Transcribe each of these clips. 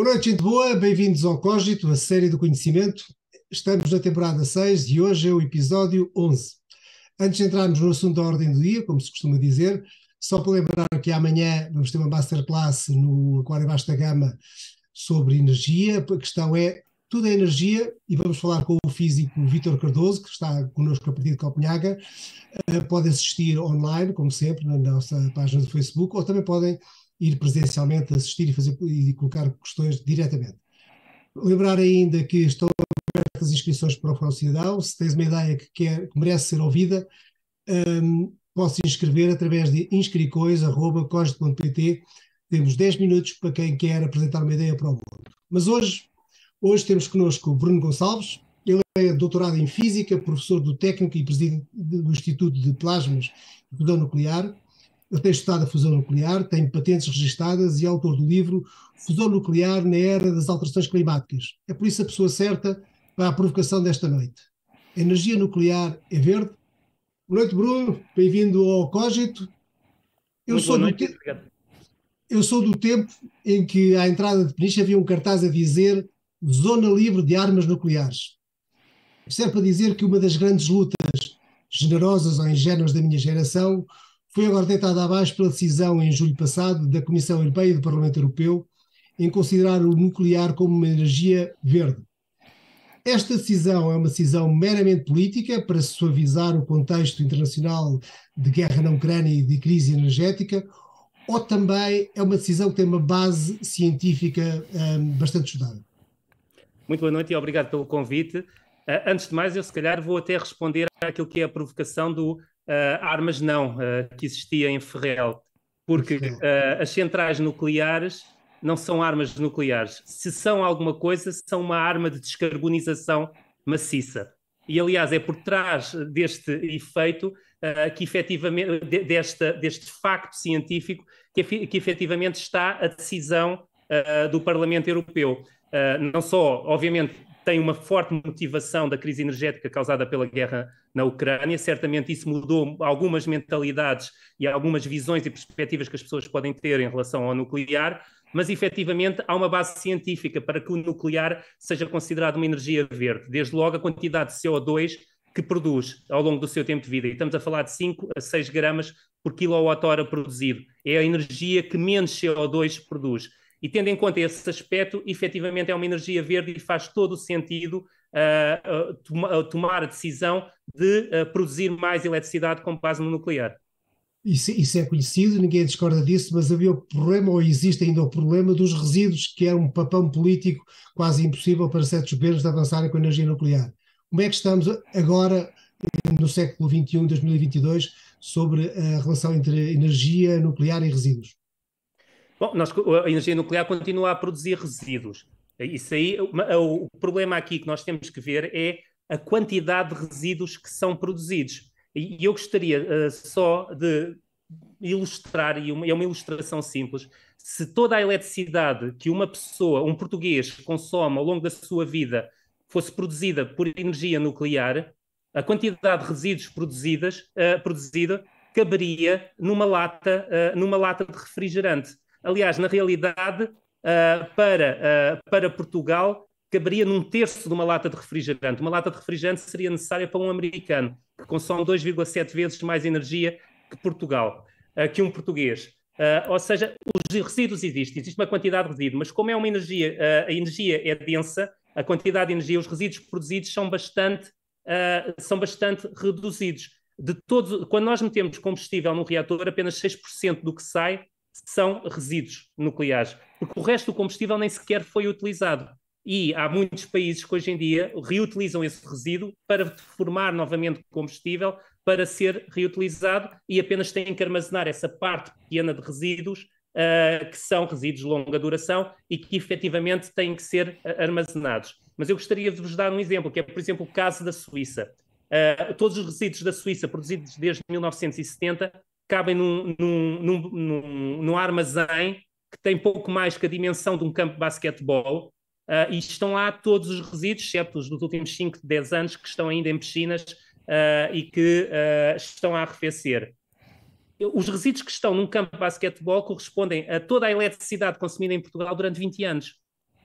Boa noite, gente boa, bem-vindos ao Cógito, a série do conhecimento. Estamos na temporada 6 e hoje é o episódio 11. Antes de entrarmos no assunto da ordem do dia, como se costuma dizer, só para lembrar que amanhã vamos ter uma masterclass no Aquário Baixa Gama sobre energia. A questão é tudo é energia e vamos falar com o físico Vítor Cardoso, que está connosco a partir de Copenhaga. Eh, podem assistir online, como sempre, na nossa página do Facebook, ou também podem ir presencialmente assistir e, fazer, e colocar questões diretamente. Lembrar ainda que estão abertas inscrições para o Fórum Cidadão. Se tens uma ideia que, quer, que merece ser ouvida, um, posso inscrever através de inscricois.cost.pt. Temos 10 minutos para quem quer apresentar uma ideia para o mundo. Mas hoje, hoje temos connosco o Bruno Gonçalves. Ele é doutorado em Física, professor do Técnico e presidente do Instituto de Plasmas e Nuclear. Ele tem estudado a fusão nuclear, tem patentes registadas e é autor do livro Fusão Nuclear na Era das Alterações Climáticas. É por isso a pessoa certa para a provocação desta noite. A energia nuclear é verde. Boa noite, Bruno. Bem-vindo ao Cogito. Eu Muito sou, noite, do te... eu sou do tempo em que à entrada de Peniche havia um cartaz a dizer Zona Livre de Armas Nucleares. Serve para dizer que uma das grandes lutas generosas ou ingênuas da minha geração foi agora deitada abaixo pela decisão em julho passado da Comissão Europeia e do Parlamento Europeu em considerar o nuclear como uma energia verde. Esta decisão é uma decisão meramente política para suavizar o contexto internacional de guerra na Ucrânia e de crise energética, ou também é uma decisão que tem uma base científica um, bastante estudada? Muito boa noite e obrigado pelo convite. Uh, antes de mais, eu se calhar vou até responder àquilo que é a provocação do uh, armas não, uh, que existia em Ferrel, porque uh, as centrais nucleares não são armas nucleares. Se são alguma coisa, são uma arma de descarbonização maciça. E, aliás, é por trás deste efeito uh, que efetivamente, de, desta, deste facto científico, que, que efetivamente está a decisão uh, do Parlamento Europeu. Uh, não só, obviamente, tem uma forte motivação da crise energética causada pela guerra na Ucrânia. Certamente isso mudou algumas mentalidades e algumas visões e perspectivas que as pessoas podem ter em relação ao nuclear, mas efetivamente há uma base científica para que o nuclear seja considerado uma energia verde. Desde logo a quantidade de CO2 que produz ao longo do seu tempo de vida, e estamos a falar de 5 a 6 gramas por quilowatt-hora produzido. É a energia que menos CO2 produz. E tendo em conta esse aspecto, efetivamente é uma energia verde e faz todo o sentido uh, tomar a decisão de uh, produzir mais eletricidade com base no nuclear. Isso, isso, é conhecido, ninguém discorda disso, mas havia o problema, ou existe ainda o problema, dos resíduos, que era um papão político quase impossível para certos governos de avançarem com a energia nuclear. Como é que estamos agora, no século XXI, 2022, sobre a relação entre energia nuclear e resíduos? Bom, nós, a energia nuclear continua a produzir resíduos. Isso aí, o problema aqui que nós temos que ver é a quantidade de resíduos que são produzidos. E eu gostaria uh, só de ilustrar, e uma, é uma ilustração simples, se toda a eletricidade que uma pessoa, um português, consome ao longo da sua vida fosse produzida por energia nuclear, a quantidade de resíduos produzidas, uh, produzida caberia numa lata, uh, numa lata de refrigerante. Aliás, na realidade, ah, para, uh, para Portugal caberia num terço de uma lata de refrigerante. Uma lata de refrigerante seria necessária para um americano, que consome 2,7 vezes mais energia que Portugal, ah, que um português. ou seja, os resíduos existem, existe uma quantidade de resíduo, mas como é uma energia, a energia é densa, a quantidade de energia, os resíduos produzidos são bastante, são bastante reduzidos. De todos, quando nós metemos combustível no reator, apenas 6% do que sai são resíduos nucleares, porque o resto do combustível nem sequer foi utilizado. E há muitos países que hoje em dia reutilizam esse resíduo para formar novamente combustível para ser reutilizado e apenas têm que armazenar essa parte pequena de resíduos, uh, que são resíduos de longa duração e que efetivamente têm que ser ah, armazenados. Mas eu gostaria de vos dar um exemplo, que é, por exemplo, o caso da Suíça. Uh, todos os resíduos da Suíça produzidos desde 1970 cabem num, num, num, num, armazém que tem pouco mais que a dimensão de um campo de basquetebol uh, e estão lá todos os resíduos, exceto os dos últimos 5, 10 anos, que estão ainda em piscinas uh, e que uh, estão a arrefecer. Os resíduos que estão num campo de basquetebol correspondem a toda a eletricidade consumida em Portugal durante 20 anos.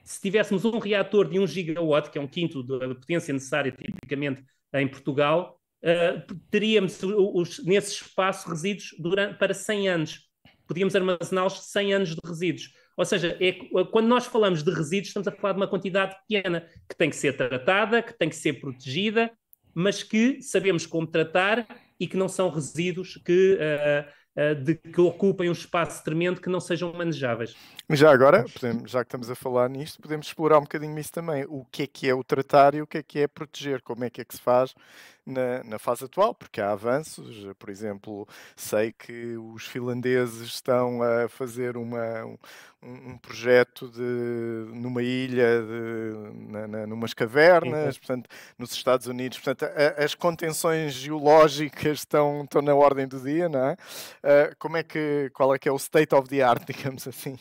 Se tivéssemos um reator de 1 gigawatt, que é um quinto da potência necessária tipicamente em Portugal, uh, teríamos os, nesse espaço resíduos durante, para 100 anos. Podíamos armazená-los 100 anos de resíduos. Ou seja, é, ah, quando nós falamos de resíduos, estamos a falar de uma quantidade pequena, que tem que ser tratada, que tem que ser protegida, mas que sabemos como tratar e que não são resíduos que, uh, de, que ocupem um espaço tremendo que não sejam manejáveis. Já agora, já que estamos a falar nisto, podemos explorar um bocadinho isso também. O que é que é o tratar e o que é que é proteger, como é que é que se faz na, na fase atual, porque há avanços. Por exemplo, sei que os finlandeses estão a fazer uma, um, um projeto de, numa ilha, de, na, na, numas cavernas, Sim. portanto, nos Estados Unidos. Portanto, a, as contenções geológicas estão, estão na ordem do dia, não é? Uh, como é que, qual é que é o state of the art, digamos assim?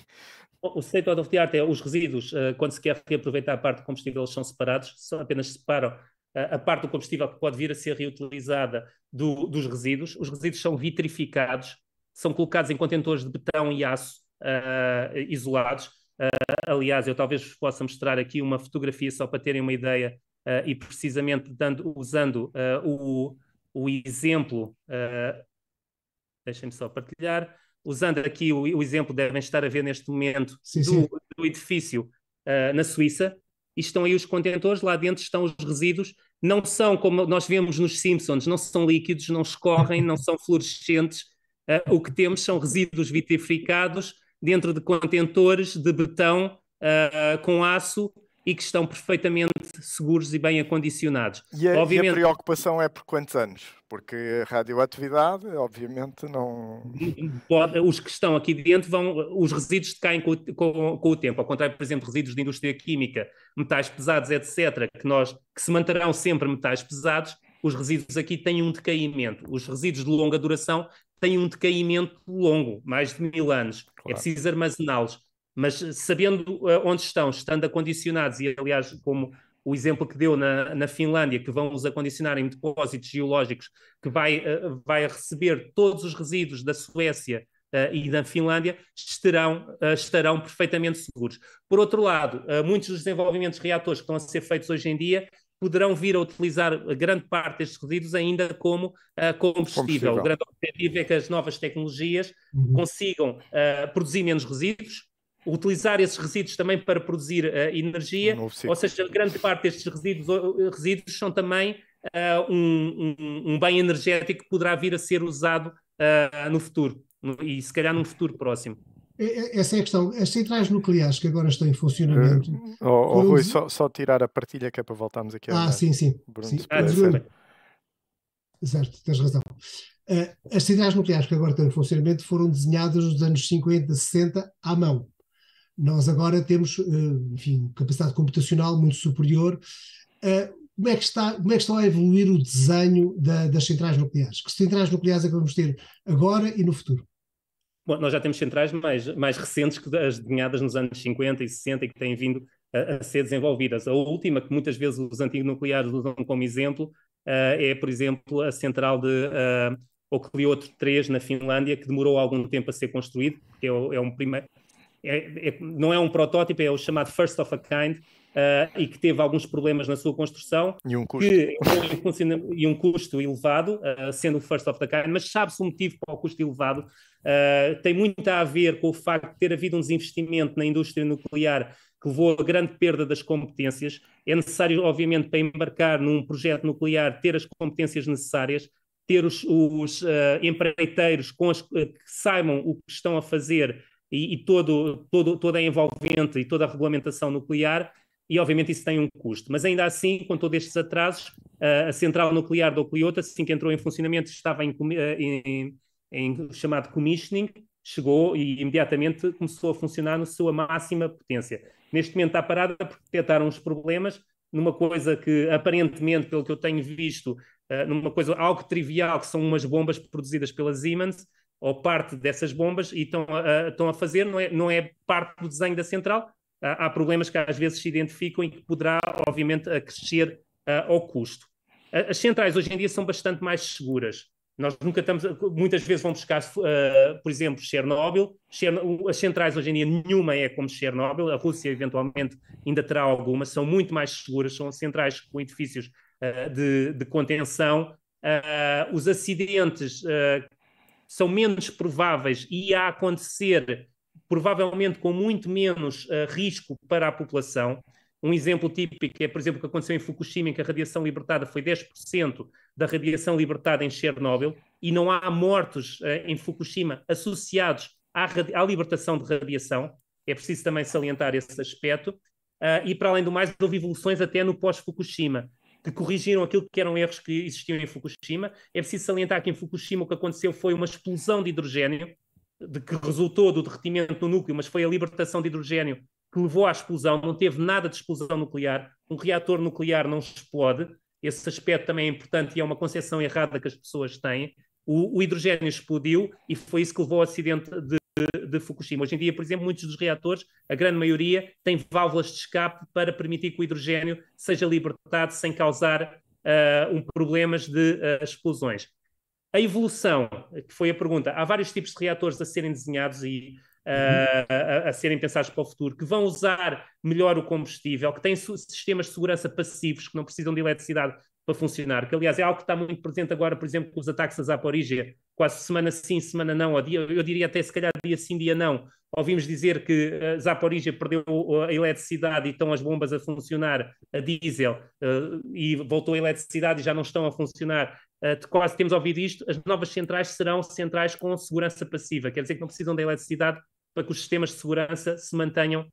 O state of the art é os resíduos, ah, quando se quer reaproveitar a parte do combustível, eles são separados, são apenas separam a parte do combustível que pode vir a ser reutilizada do, dos resíduos. Os resíduos são vitrificados, são colocados em contentores de betão e aço uh, isolados. Uh, aliás, eu talvez vos possa mostrar aqui uma fotografia só para terem uma ideia uh, e precisamente dando, usando o, o, exemplo, uh, deixem-me só partilhar, usando aqui o, o, exemplo, devem estar a ver neste momento, sim, do, sim. do edifício na Suíça, e estão aí os contentores, lá dentro estão os resíduos, não são como nós vemos nos Simpsons, não são líquidos, não escorrem, não são fluorescentes, uh, o que temos são resíduos vitrificados dentro de contentores de betão uh, com aço e que estão perfeitamente seguros e bem acondicionados. E a, obviamente, e a preocupação é por quantos anos? Porque a radioatividade, obviamente, não. Pode, os que estão aqui dentro vão. Os resíduos decaem com, com, com, o tempo. Ao contrário, por exemplo, resíduos de indústria química, metais pesados, etc., que, nós, que se manterão sempre metais pesados, os resíduos aqui têm um decaimento. Os resíduos de longa duração têm um decaimento longo, mais de mil anos. É claro. É preciso armazená-los. Mas sabendo uh, onde estão, estando acondicionados, e aliás, como o exemplo que deu na, na Finlândia, que vão os acondicionar em depósitos geológicos, que vai, uh, vai receber todos os resíduos da Suécia uh, e da Finlândia, estarão, uh, estarão perfeitamente seguros. Por outro lado, muitos dos desenvolvimentos de reatores que estão a ser feitos hoje em dia poderão vir a utilizar grande parte destes resíduos ainda como uh, combustível. combustível. O grande objetivo é que as novas tecnologias uhum. consigam uh, produzir menos resíduos, utilizar esses resíduos também para produzir uh, energia, um ou seja, grande parte destes resíduos, eh, resíduos são também uh, um, um, um, bem energético que poderá vir a ser usado uh, no futuro, e se calhar num futuro próximo. É, é, essa é a questão. As centrais nucleares que agora estão em funcionamento. Uh, oh, oh, Rui, só, só, tirar a partilha que é para voltarmos aqui. Ah, sim, sim. Bruno, sim. Ah, Certo, tens razão. Uh, as centrais nucleares que agora estão em funcionamento foram desenhadas nos anos 50, 60 à mão. Nós agora temos, eh, enfim, capacidade computacional muito superior. Eh, como é que está, como é que está a evoluir o desenho da, das centrais nucleares? Que centrais nucleares é que vamos ter agora e no futuro? Bom, nós já temos centrais mais, mais recentes que as desenhadas nos anos 50 e 60 e que têm vindo a, a ser desenvolvidas. A última, que muitas vezes os antigos nucleares usam como exemplo, uh, é, por exemplo, a central de uh, Olkiluoto 3 na Finlândia, que demorou algum tempo a ser construído, porque é, é um primeiro, é, é, não é um protótipo, é o chamado first of a kind, Uh, e que teve alguns problemas na sua construção e um custo, que, e um custo elevado, uh, sendo o first of the kind, mas sabe-se o motivo para o custo elevado. Uh, tem muito a ver com o facto de ter havido um desinvestimento na indústria nuclear que levou a grande perda das competências. É necessário, obviamente, para embarcar num projeto nuclear, ter as competências necessárias, ter os, os empreiteiros com as, que saibam o que estão a fazer e, e todo, todo, toda a envolvente e toda a regulamentação nuclear, e obviamente isso tem um custo. Mas ainda assim, com todos estes atrasos, a central nuclear do Cliota, assim que entrou em funcionamento, estava em, eh, em, em, chamado commissioning, chegou e imediatamente começou a funcionar na sua máxima potência. Neste momento está parada porque detectaram os problemas numa coisa que aparentemente, pelo que eu tenho visto, eh, numa coisa algo trivial, que são umas bombas produzidas pela Siemens, ou parte dessas bombas e estão a, estão a fazer, não é, não é parte do desenho da central. Há problemas que às vezes se identificam e que poderá, obviamente, crescer uh, ah, ao custo. As centrais hoje em dia são bastante mais seguras. Nós nunca estamos, muitas vezes vão buscar, uh, por exemplo, Chernobyl. as centrais hoje em dia nenhuma é como Chernobyl. A Rússia eventualmente ainda terá algumas, são muito mais seguras, são centrais com edifícios uh, de, de, contenção. Uh, os acidentes são menos prováveis e a acontecer provavelmente com muito menos uh, risco para a população. Um exemplo típico é, por exemplo, o que aconteceu em Fukushima, em que a radiação libertada foi 10% da radiação libertada em Chernobyl, e não há mortos uh, em Fukushima associados à, à, libertação de radiação. É preciso também salientar esse aspecto. Uh, e, para além do mais, houve evoluções até no pós-Fukushima que corrigiram aquilo que eram erros que existiam em Fukushima. É preciso salientar que em Fukushima o que aconteceu foi uma explosão de hidrogênio, de que resultou do derretimento do núcleo, mas foi a libertação de hidrogênio que levou à explosão. Não teve nada de explosão nuclear. Um reator nuclear não explode. Esse aspecto também é importante e é uma concepção errada que as pessoas têm. O, o hidrogênio explodiu e foi isso que levou ao acidente de de, Fukushima. Hoje em dia, por exemplo, muitos dos reatores, a grande maioria, têm válvulas de escape para permitir que o hidrogênio seja libertado sem causar uh, um problemas de uh, explosões. A evolução, que foi a pergunta, há vários tipos de reatores a serem desenhados e uh, a, a, serem pensados para o futuro, que vão usar melhor o combustível, que têm sistemas de segurança passivos, que não precisam de eletricidade para funcionar, que aliás é algo que está muito presente agora, por exemplo, com os ataques a Zaporizhia, quase semana sim, semana não, dia, eu diria até se calhar dia sim, dia não. Ouvimos dizer que uh, eh, Zaporizhia perdeu a eletricidade e estão as bombas a funcionar a diesel uh, e voltou a eletricidade e já não estão a funcionar. Uh, quase temos ouvido isto. As novas centrais serão centrais com segurança passiva, quer dizer que não precisam da eletricidade para que os sistemas de segurança se mantenham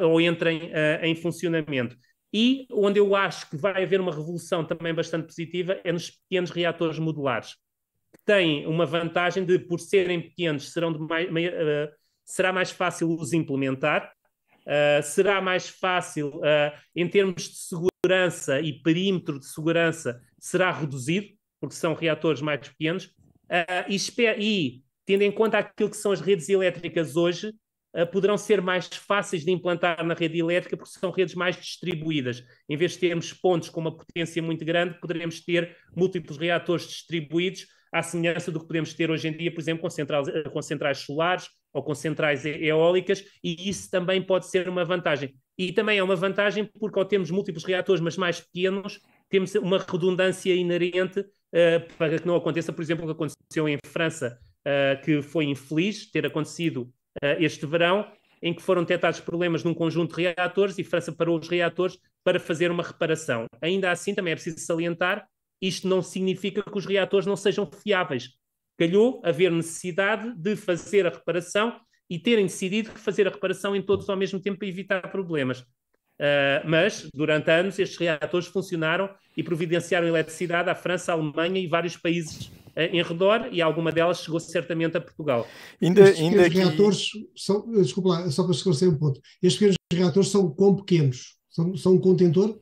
ou entrem em funcionamento. E onde eu acho que vai haver uma revolução também bastante positiva é nos pequenos reatores modulares têm uma vantagem de, por serem pequenos, serão mais, uh, eh, será mais fácil os implementar, uh, será mais fácil, uh, em termos de segurança e perímetro de segurança, será reduzido, porque são reatores mais pequenos, e, e, tendo em conta aquilo que são as redes elétricas hoje, poderão ser mais fáceis de implantar na rede elétrica porque são redes mais distribuídas. Em vez de termos pontos com uma potência muito grande, poderemos ter múltiplos reatores distribuídos à semelhança do que podemos ter hoje em dia, por exemplo, com centrais, com centrais solares ou com centrais eólicas, e isso também pode ser uma vantagem. E também é uma vantagem porque, ao termos múltiplos reatores, mas mais pequenos, temos uma redundância inerente uh, para que não aconteça, por exemplo, o que aconteceu em França, uh, que foi infeliz ter acontecido uh, este verão, em que foram detectados problemas num conjunto de reatores e França parou os reatores para fazer uma reparação. Ainda assim, também é preciso salientar isto não significa que os reatores não sejam fiáveis. Calhou haver necessidade de fazer a reparação e terem decidido fazer a reparação em todos ao mesmo tempo para evitar problemas. Uh, mas, durante anos, estes reatores funcionaram e providenciaram eletricidade à França, à Alemanha e vários países uh, em redor, e alguma delas chegou certamente a Portugal. Ainda, estes que... reatores são, desculpa lá, só para esclarecer um ponto, estes reatores são quão pequenos? São, são um contentor?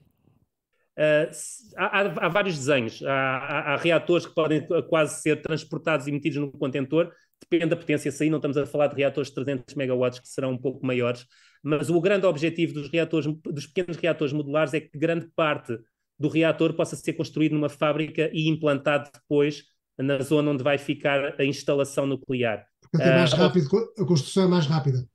Ah, há, há, vários desenhos. Há, há, há, reatores que podem quase ser transportados e metidos no contentor, depende da potência sair. Não estamos a falar de reatores de 300 megawatts, que serão um pouco maiores. Mas o grande objetivo dos, reatores, dos pequenos reatores modulares é que grande parte do reator possa ser construído numa fábrica e implantado depois na zona onde vai ficar a instalação nuclear. Porque é mais uh, rápido, a construção é mais rápida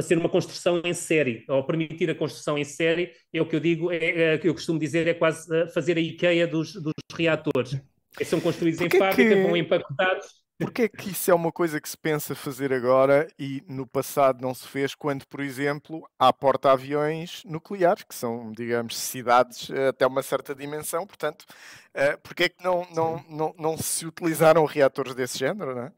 para ser uma construção em série, ou permitir a construção em série, é o que eu digo, é, é que eu costumo dizer, é quase eh, fazer a IKEA dos, dos reatores. Eles é, são construídos Porquê em fábrica, que... empacotados. Porquê é que isso é uma coisa que se pensa fazer agora e no passado não se fez, quando, por exemplo, há porta-aviões nucleares, que são, digamos, cidades eh, até uma certa dimensão, portanto, uh, porquê é que não, não, não, não se utilizaram reatores desse género, não é?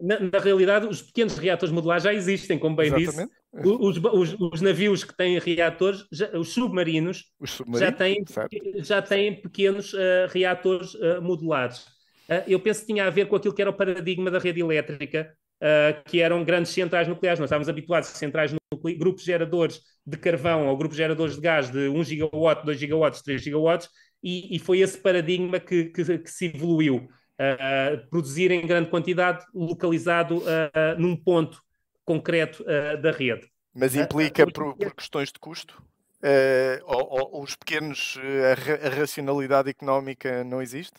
na, na, realidade, os pequenos reatores modulares já existem, como bem Exatamente. disse. Os, os, os, navios que têm reatores, já, os submarinos, os já, têm, já têm pequenos uh, reatores uh, modulares. Uh, eu penso que tinha a ver com aquilo que era o paradigma da rede elétrica, que eram grandes centrais nucleares. Nós estávamos habituados a centrais nucleares, grupos geradores de carvão ou grupos geradores de gás de 1 gigawatt, 2 gigawatts, 3 gigawatts, e, e foi esse paradigma que, que, que se evoluiu uh, produzir em grande quantidade, localizado uh, num ponto concreto da rede. Mas implica por, por questões de custo? Uh, ou, ou, os pequenos, a, racionalidade económica não existe?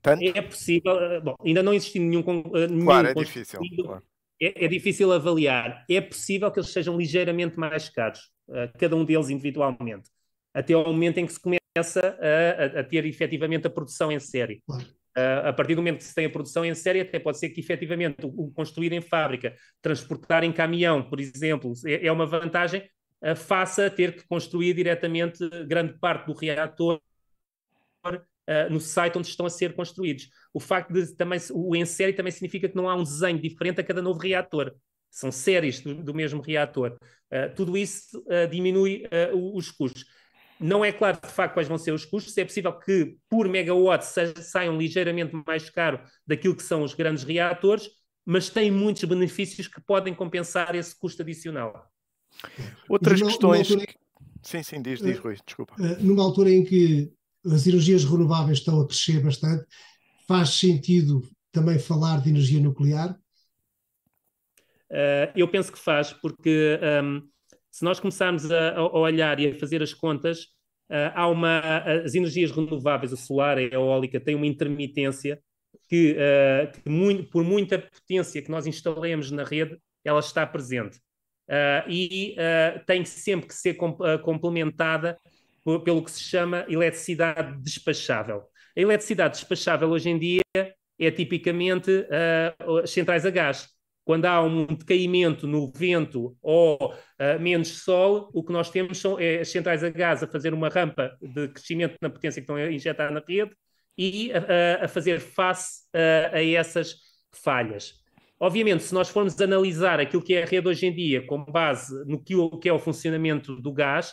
Tanto? É possível, bom, ainda não existe nenhum. nenhum claro, é difícil. É, é, difícil avaliar. É possível que eles sejam ligeiramente mais caros, uh, cada um deles individualmente, até ao momento em que se começa a, a, a ter efetivamente a produção em série. Ah, a partir do momento que se tem a produção em série, até pode ser que efetivamente o, construir em fábrica, transportar em caminhão, por exemplo, é, é uma vantagem ah, Faça ter que construir diretamente grande parte do reator ah, no site onde estão a ser construídos. O facto de também o em série também significa que não há um desenho diferente a cada novo reator. São séries do, do mesmo reator. Uh, tudo isso uh, diminui uh, os custos. Não é claro, de facto, quais vão ser os custos. É possível que, por megawatt, saiam ligeiramente mais caro daquilo que são os grandes reatores, mas tem muitos benefícios que podem compensar esse custo adicional. Outras numa, questões. Numa altura... Sim, sim, diz, diz, eh, Rui, desculpa. Eh, numa altura em que as energias renováveis estão a crescer bastante, faz sentido também falar de energia nuclear? Uh, eu penso que faz, porque um, ehm, se nós começarmos a, a olhar e a fazer as contas, ah, há uma, ah, as energias renováveis, o solar, a eólica, têm uma intermitência que, uh, que muito, por muita potência que nós instalemos na rede, ela está presente. Uh, e uh, tem sempre que ser comp complementada por, pelo que se chama eletricidade despachável. A eletricidade despachável hoje em dia é tipicamente as centrais a gás quando há um decaimento no vento ou uh, menos sol, o que nós temos são é, as centrais a gás a fazer uma rampa de crescimento na potência que estão a injetar na rede e a, a fazer face a, ah, a essas falhas. Obviamente, se nós formos analisar aquilo que é a rede hoje em dia com base no que, o, que é o funcionamento do gás,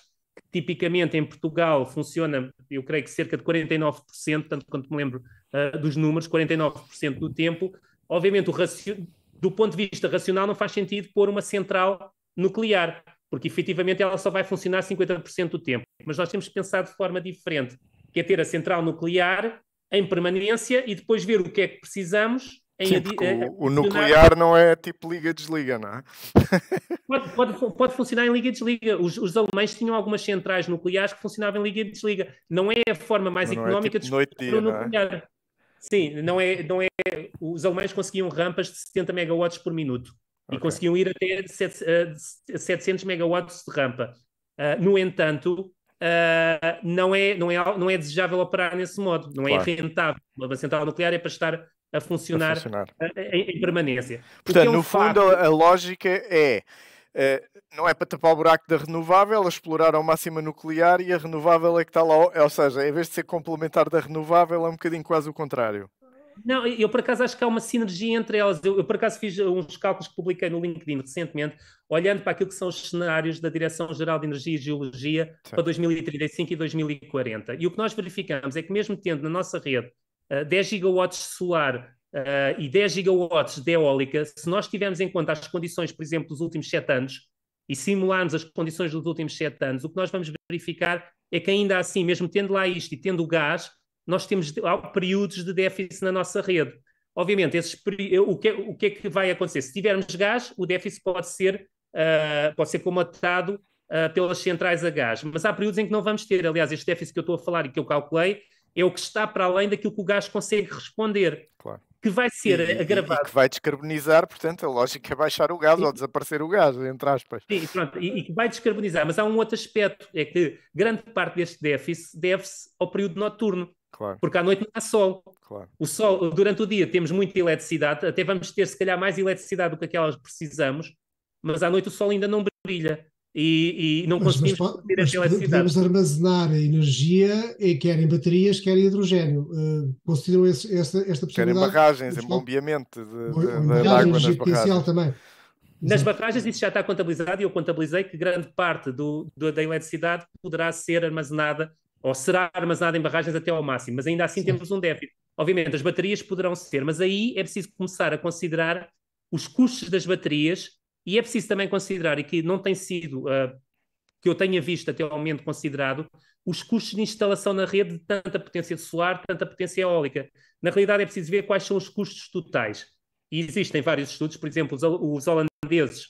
que tipicamente em Portugal funciona, eu creio que cerca de 49%, tanto quanto me lembro uh, dos números, 49% do tempo, obviamente o raciocínio do ponto de vista racional, não faz sentido pôr uma central nuclear, porque efetivamente ela só vai funcionar 50% do tempo. Mas nós temos que pensar de forma diferente, que é ter a central nuclear em permanência e depois ver o que é que precisamos. Sim, o, eh, o, nuclear não é tipo liga-desliga, não é? Pode, pode, pode funcionar em liga-desliga. Os, os, alemães tinham algumas centrais nucleares que funcionavam em liga-desliga. Não é a forma mais é económica tipo é tipo de noite, o nuclear. Sim, não é, não é. Os alemães conseguiam rampas de 70 megawatts por minuto okay. e conseguiam ir até 700 eh, megawatts de rampa. Uh, no entanto, uh, não, é, não, é, não é desejável operar nesse modo, não é claro. é rentável. Uma central nuclear é para estar a funcionar, a funcionar. Em, em, permanência. Portanto, é um no fundo, a lógica é eh, não é para tapar o buraco da renovável, a explorar ao máximo a nuclear e a renovável é que está lá, ou seja, em vez de ser complementar da renovável, é um bocadinho quase o contrário. Não, eu por acaso acho que há uma sinergia entre elas. Eu, eu, por acaso fiz eh, uns cálculos que publiquei no LinkedIn recentemente, olhando para aquilo que são os cenários da Direção-Geral de Energia e Geologia Sim. para 2035 e 2040. E o que nós verificamos é que, mesmo tendo na nossa rede uh, eh, 10 gigawatts solar uh, e 10 gigawatts de eólica, se nós tivermos em conta as condições, por exemplo, dos últimos 7 anos, e simularmos as condições dos últimos 7 anos, o que nós vamos verificar é que ainda assim, mesmo tendo lá isto e tendo o gás, nós temos períodos de déficit na nossa rede. Obviamente, esses, o, que é, o que é que vai acontecer? Se tivermos gás, o déficit pode ser, uh, pode ser comatado uh, pelas centrais a gás, mas há períodos em que não vamos ter. Aliás, este déficit que eu estou a falar e que eu calculei é o que está para além daquilo que o gás consegue responder. Claro que vai ser e, agravado. E que vai descarbonizar, portanto, a lógica é baixar o gás ou desaparecer o gás, entre aspas. Sim, pronto, e, e, que vai descarbonizar. Mas há um outro aspecto, é que grande parte deste déficit deve-se ao período noturno. Claro. Porque à noite não há sol. Claro. O sol, durante o dia temos muita eletricidade, até vamos ter se calhar mais eletricidade do que aquelas que precisamos, mas à noite o sol ainda não brilha e, e não mas, conseguimos mas, mas, Podemos armazenar a energia, eh, quer em baterias, quer em hidrogênio. Uh, consideram esse, esta, esta possibilidade? Quer em barragens, em bombeamento de, de, de, de água nas barragens. Também. Nas barragens isso já está contabilizado e eu contabilizei que grande parte do, do, da eletricidade poderá ser armazenada ou será armazenada em barragens até ao máximo, mas ainda assim Sim. temos um déficit. Obviamente as baterias poderão ser, mas aí é preciso começar a considerar os custos das baterias e é preciso também considerar, e que não tem sido, uh, que eu tenha visto até ao momento considerado, os custos de instalação na rede de tanta potência solar, tanta potência eólica. Na realidade, é preciso ver quais são os custos totais. E existem vários estudos, por exemplo, os, os holandeses,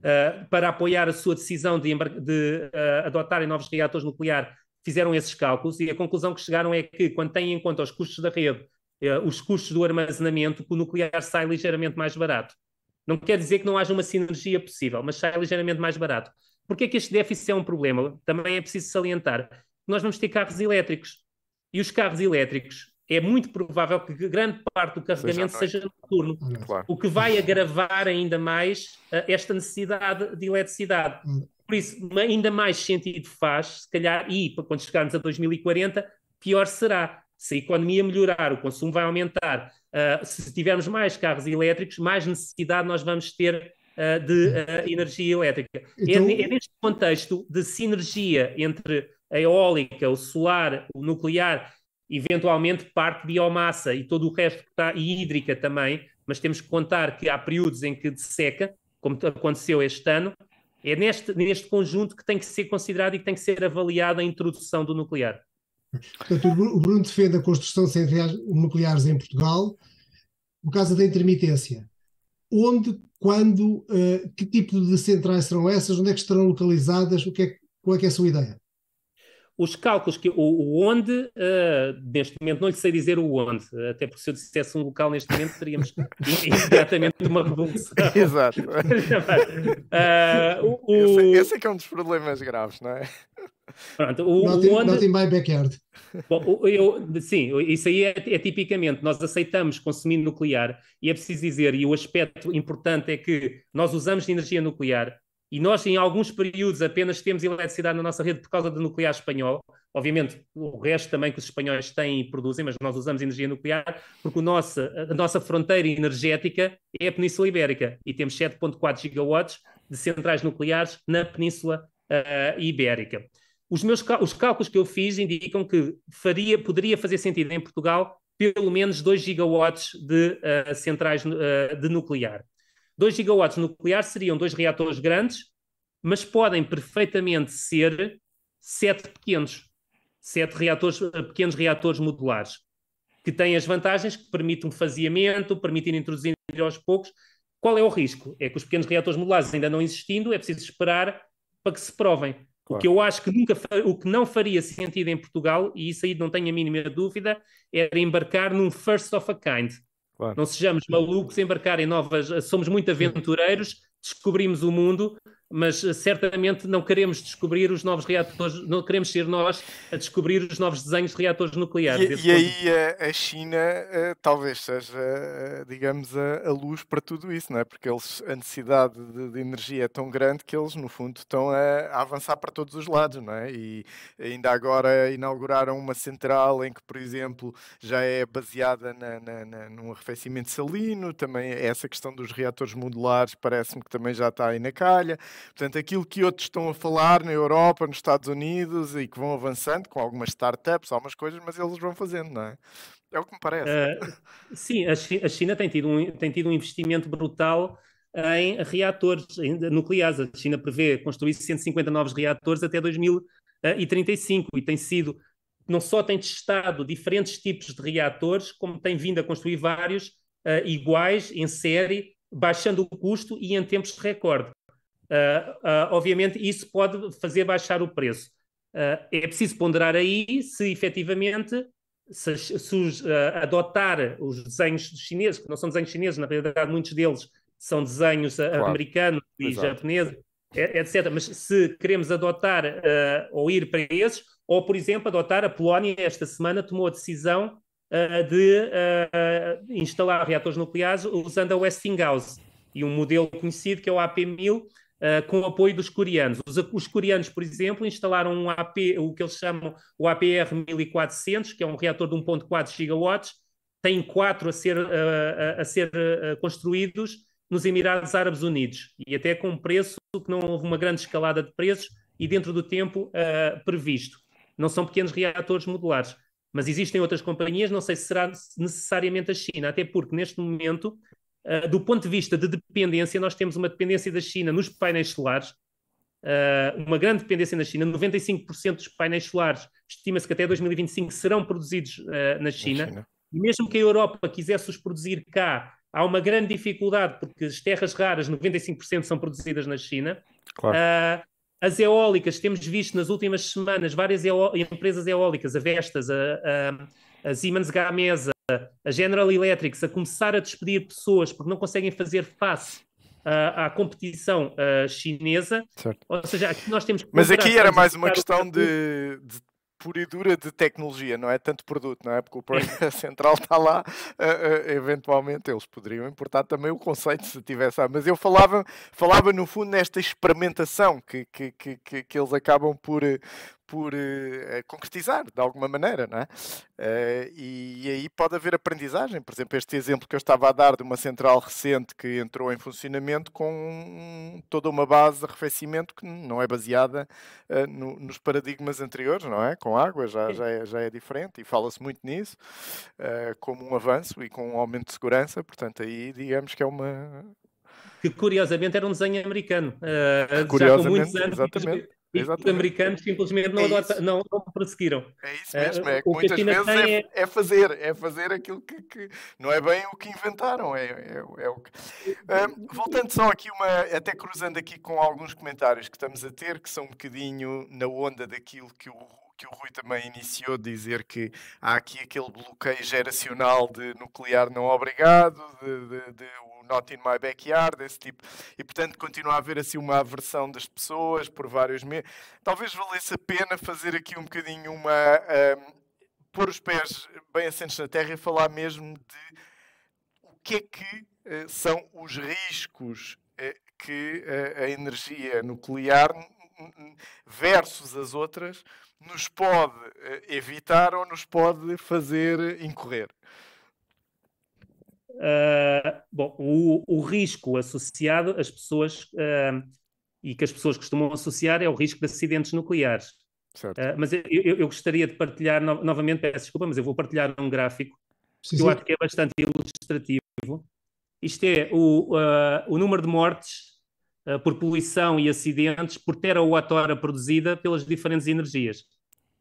uh, para apoiar a sua decisão de, de uh, adotarem novos reatores nucleares, fizeram esses cálculos e a conclusão que chegaram é que, quando têm em conta os custos da rede, eh, os custos do armazenamento, o nuclear sai ligeiramente mais barato. Não quer dizer que não haja uma sinergia possível, mas sai ligeiramente mais barato. Porquê é que este déficit é um problema? Também é preciso salientar. Nós vamos ter carros elétricos. E os carros elétricos, é muito provável que grande parte do carregamento seja, seja noturno, claro. o que vai agravar ainda mais uh, esta necessidade de eletricidade. Hum. Por isso, ainda mais sentido faz, se calhar, e quando chegarmos a 2040, pior será. Se a economia melhorar, o consumo vai aumentar. Uh, se tivermos mais carros elétricos, mais necessidade nós vamos ter uh, de uh, energia elétrica. É então... É, é, neste contexto de sinergia entre a eólica, o solar, o nuclear, eventualmente parte biomassa e todo o resto que está, e hídrica também, mas temos que contar que há períodos em que seca, como aconteceu este ano, é neste, neste conjunto que tem que ser considerado e que tem que ser avaliada a introdução do nuclear. Portanto, o Bruno defende a construção de centrais nucleares em Portugal por causa da intermitência. Onde, quando, uh, que tipo de centrais serão essas? Onde é que estarão localizadas? O que é, qual é, que é a sua ideia? Os cálculos que o, o onde, uh, neste momento não lhe sei dizer o onde, até porque se eu dissesse um local neste momento teríamos imediatamente uma revolução. Exato. uh, o, esse, esse é que é um dos problemas graves, não é? Pronto, o, not, in, not in my backyard. Bom, eu, sim, isso aí é, é, tipicamente, nós aceitamos consumir nuclear e é preciso dizer, e o aspecto importante é que nós usamos energia nuclear e nós em alguns períodos apenas temos eletricidade na nossa rede por causa do nuclear espanhol, obviamente o resto também que os espanhóis têm e produzem, mas nós usamos energia nuclear porque nosso, a nossa fronteira energética é a Península Ibérica e temos 7.4 gigawatts de centrais nucleares na Península uh, Ibérica. Os, meus, os cálculos que eu fiz indicam que faria, poderia fazer sentido em Portugal pelo menos 2 gigawatts de uh, centrais uh, de nuclear. 2 gigawatts nuclear seriam dois reatores grandes, mas podem perfeitamente ser sete pequenos, sete reatores, eh, pequenos reatores modulares, que têm as vantagens que permitem um faziamento, permitem introduzir aos poucos. Qual é o risco? É que os pequenos reatores modulares ainda não existindo, é preciso esperar para que se provem. Claro. O que eu acho que nunca o que não faria sentido em Portugal, e isso aí não tenho a mínima dúvida, era embarcar num first of a kind. Claro. Não sejamos malucos, embarcar em novas. Somos muito aventureiros, descobrimos o mundo, mas eh, certamente não queremos descobrir os novos reatores, não queremos ser nós a descobrir os novos desenhos de reatores nucleares. E, e aí a, a China uh, talvez seja, uh, digamos, a, a, luz para tudo isso, não é? Porque eles, a necessidade de, de energia é tão grande que eles, no fundo, estão a, a, avançar para todos os lados, não é? E ainda agora inauguraram uma central em que, por exemplo, já é baseada na, na, na num arrefecimento salino, também essa questão dos reatores modulares parece-me que também já está aí na calha. Portanto, aquilo que outros estão a falar na Europa, nos Estados Unidos e que vão avançando com algumas startups, algumas coisas, mas eles vão fazendo, não é? É o que me parece. Uh, sim, a China tem tido um, tem tido um investimento brutal em reatores nucleares. A China prevê construir 150 novos reatores até 2035 e tem sido, não só tem testado diferentes tipos de reatores, como tem vindo a construir vários uh, iguais em série, baixando o custo e em tempos recorde. Uh, obviamente, isso pode fazer baixar o preço. Uh, é preciso ponderar aí se efetivamente se, se os, adotar os desenhos chineses, que não são desenhos chineses, na realidade, muitos deles são desenhos claro. americanos e Exato. japoneses, etc. Mas se queremos adotar ou ir para esses, ou, por exemplo, adotar a Polónia, esta semana tomou a decisão de instalar reatores nucleares usando a Westinghouse e um modelo conhecido que é o AP1000, Uh, com o apoio dos coreanos. Os, os, coreanos, por exemplo, instalaram um AP, o que eles chamam o APR 1400, que é um reator de 1.4 gigawatts, tem quatro a ser, uh, eh, a, eh, a ser uh, construídos nos Emirados Árabes Unidos, e até com preço que não houve uma grande escalada de preços e dentro do tempo previsto. Não são pequenos reatores modulares, mas existem outras companhias, não sei se será necessariamente a China, até porque neste momento ah, do ponto de vista de dependência, nós temos uma dependência da China nos painéis solares, uh, uma grande dependência na China. 95% dos painéis solares estima-se que até 2025 serão produzidos uh, na China. China. E mesmo que a Europa quisesse os produzir cá, há uma grande dificuldade, porque as terras raras, 95% são produzidas na China. Claro. As eólicas, temos visto nas últimas semanas várias eó empresas eólicas, a Vestas, a, a, a Siemens Gamesa, a General Electric a começar a despedir pessoas porque não conseguem fazer face à, ah, à competição uh, chinesa. Certo. Ou seja, aqui nós temos que Mas aqui era mais uma questão de, de pura e dura de tecnologia, não é tanto produto, não é? Porque o programa central está lá, uh, uh, eventualmente eles poderiam importar também o conceito se tivesse. mas eu falava, falava no fundo nesta experimentação que, que, que, que eles acabam por, por uh, concretizar de alguma maneira, não é? Uh, e, e, aí pode haver aprendizagem. Por exemplo, este exemplo que eu estava a dar de uma central recente que entrou em funcionamento com toda uma base de arrefecimento que não é baseada uh, no, nos paradigmas anteriores, não é? Com água já, já, é, já é diferente e fala-se muito nisso como um avanço e com um aumento de segurança. Portanto, aí digamos que é uma. Que curiosamente era um desenho americano. curiosamente, já com muitos anos. Exatamente e Exatamente. os americanos simplesmente não, é adota, não, não perseguiram. É isso mesmo, eh, é que o muitas que vezes é, é... é, fazer, é fazer aquilo que, que, não é bem o que inventaram. É, é, é o que... Um, voltando só aqui, uma, até cruzando aqui com alguns comentários que estamos a ter, que são um bocadinho na onda daquilo que o que o Rui também iniciou, dizer que há aqui aquele bloqueio geracional de nuclear não obrigado, de, de, de o not in my backyard, esse tipo. E portanto continua a haver assim uma aversão das pessoas por vários meses. Talvez valesse a pena fazer aqui um bocadinho uma. Um, pôr os pés bem assentos na terra e falar mesmo de o que é que uh, são os riscos uh, que uh, a energia nuclear versus as outras nos pode eh, evitar ou nos pode fazer incorrer? Uh, bom, o, o, risco associado às pessoas uh, e que as pessoas costumam associar é o risco de acidentes nucleares. Uh, mas eu, eu, gostaria de partilhar no, novamente, peço desculpa, mas eu vou partilhar um gráfico sim, que sim. eu acho que é bastante ilustrativo. Isto é o, o número de mortes eh, por poluição e acidentes por terawatt-hora produzida pelas diferentes energias.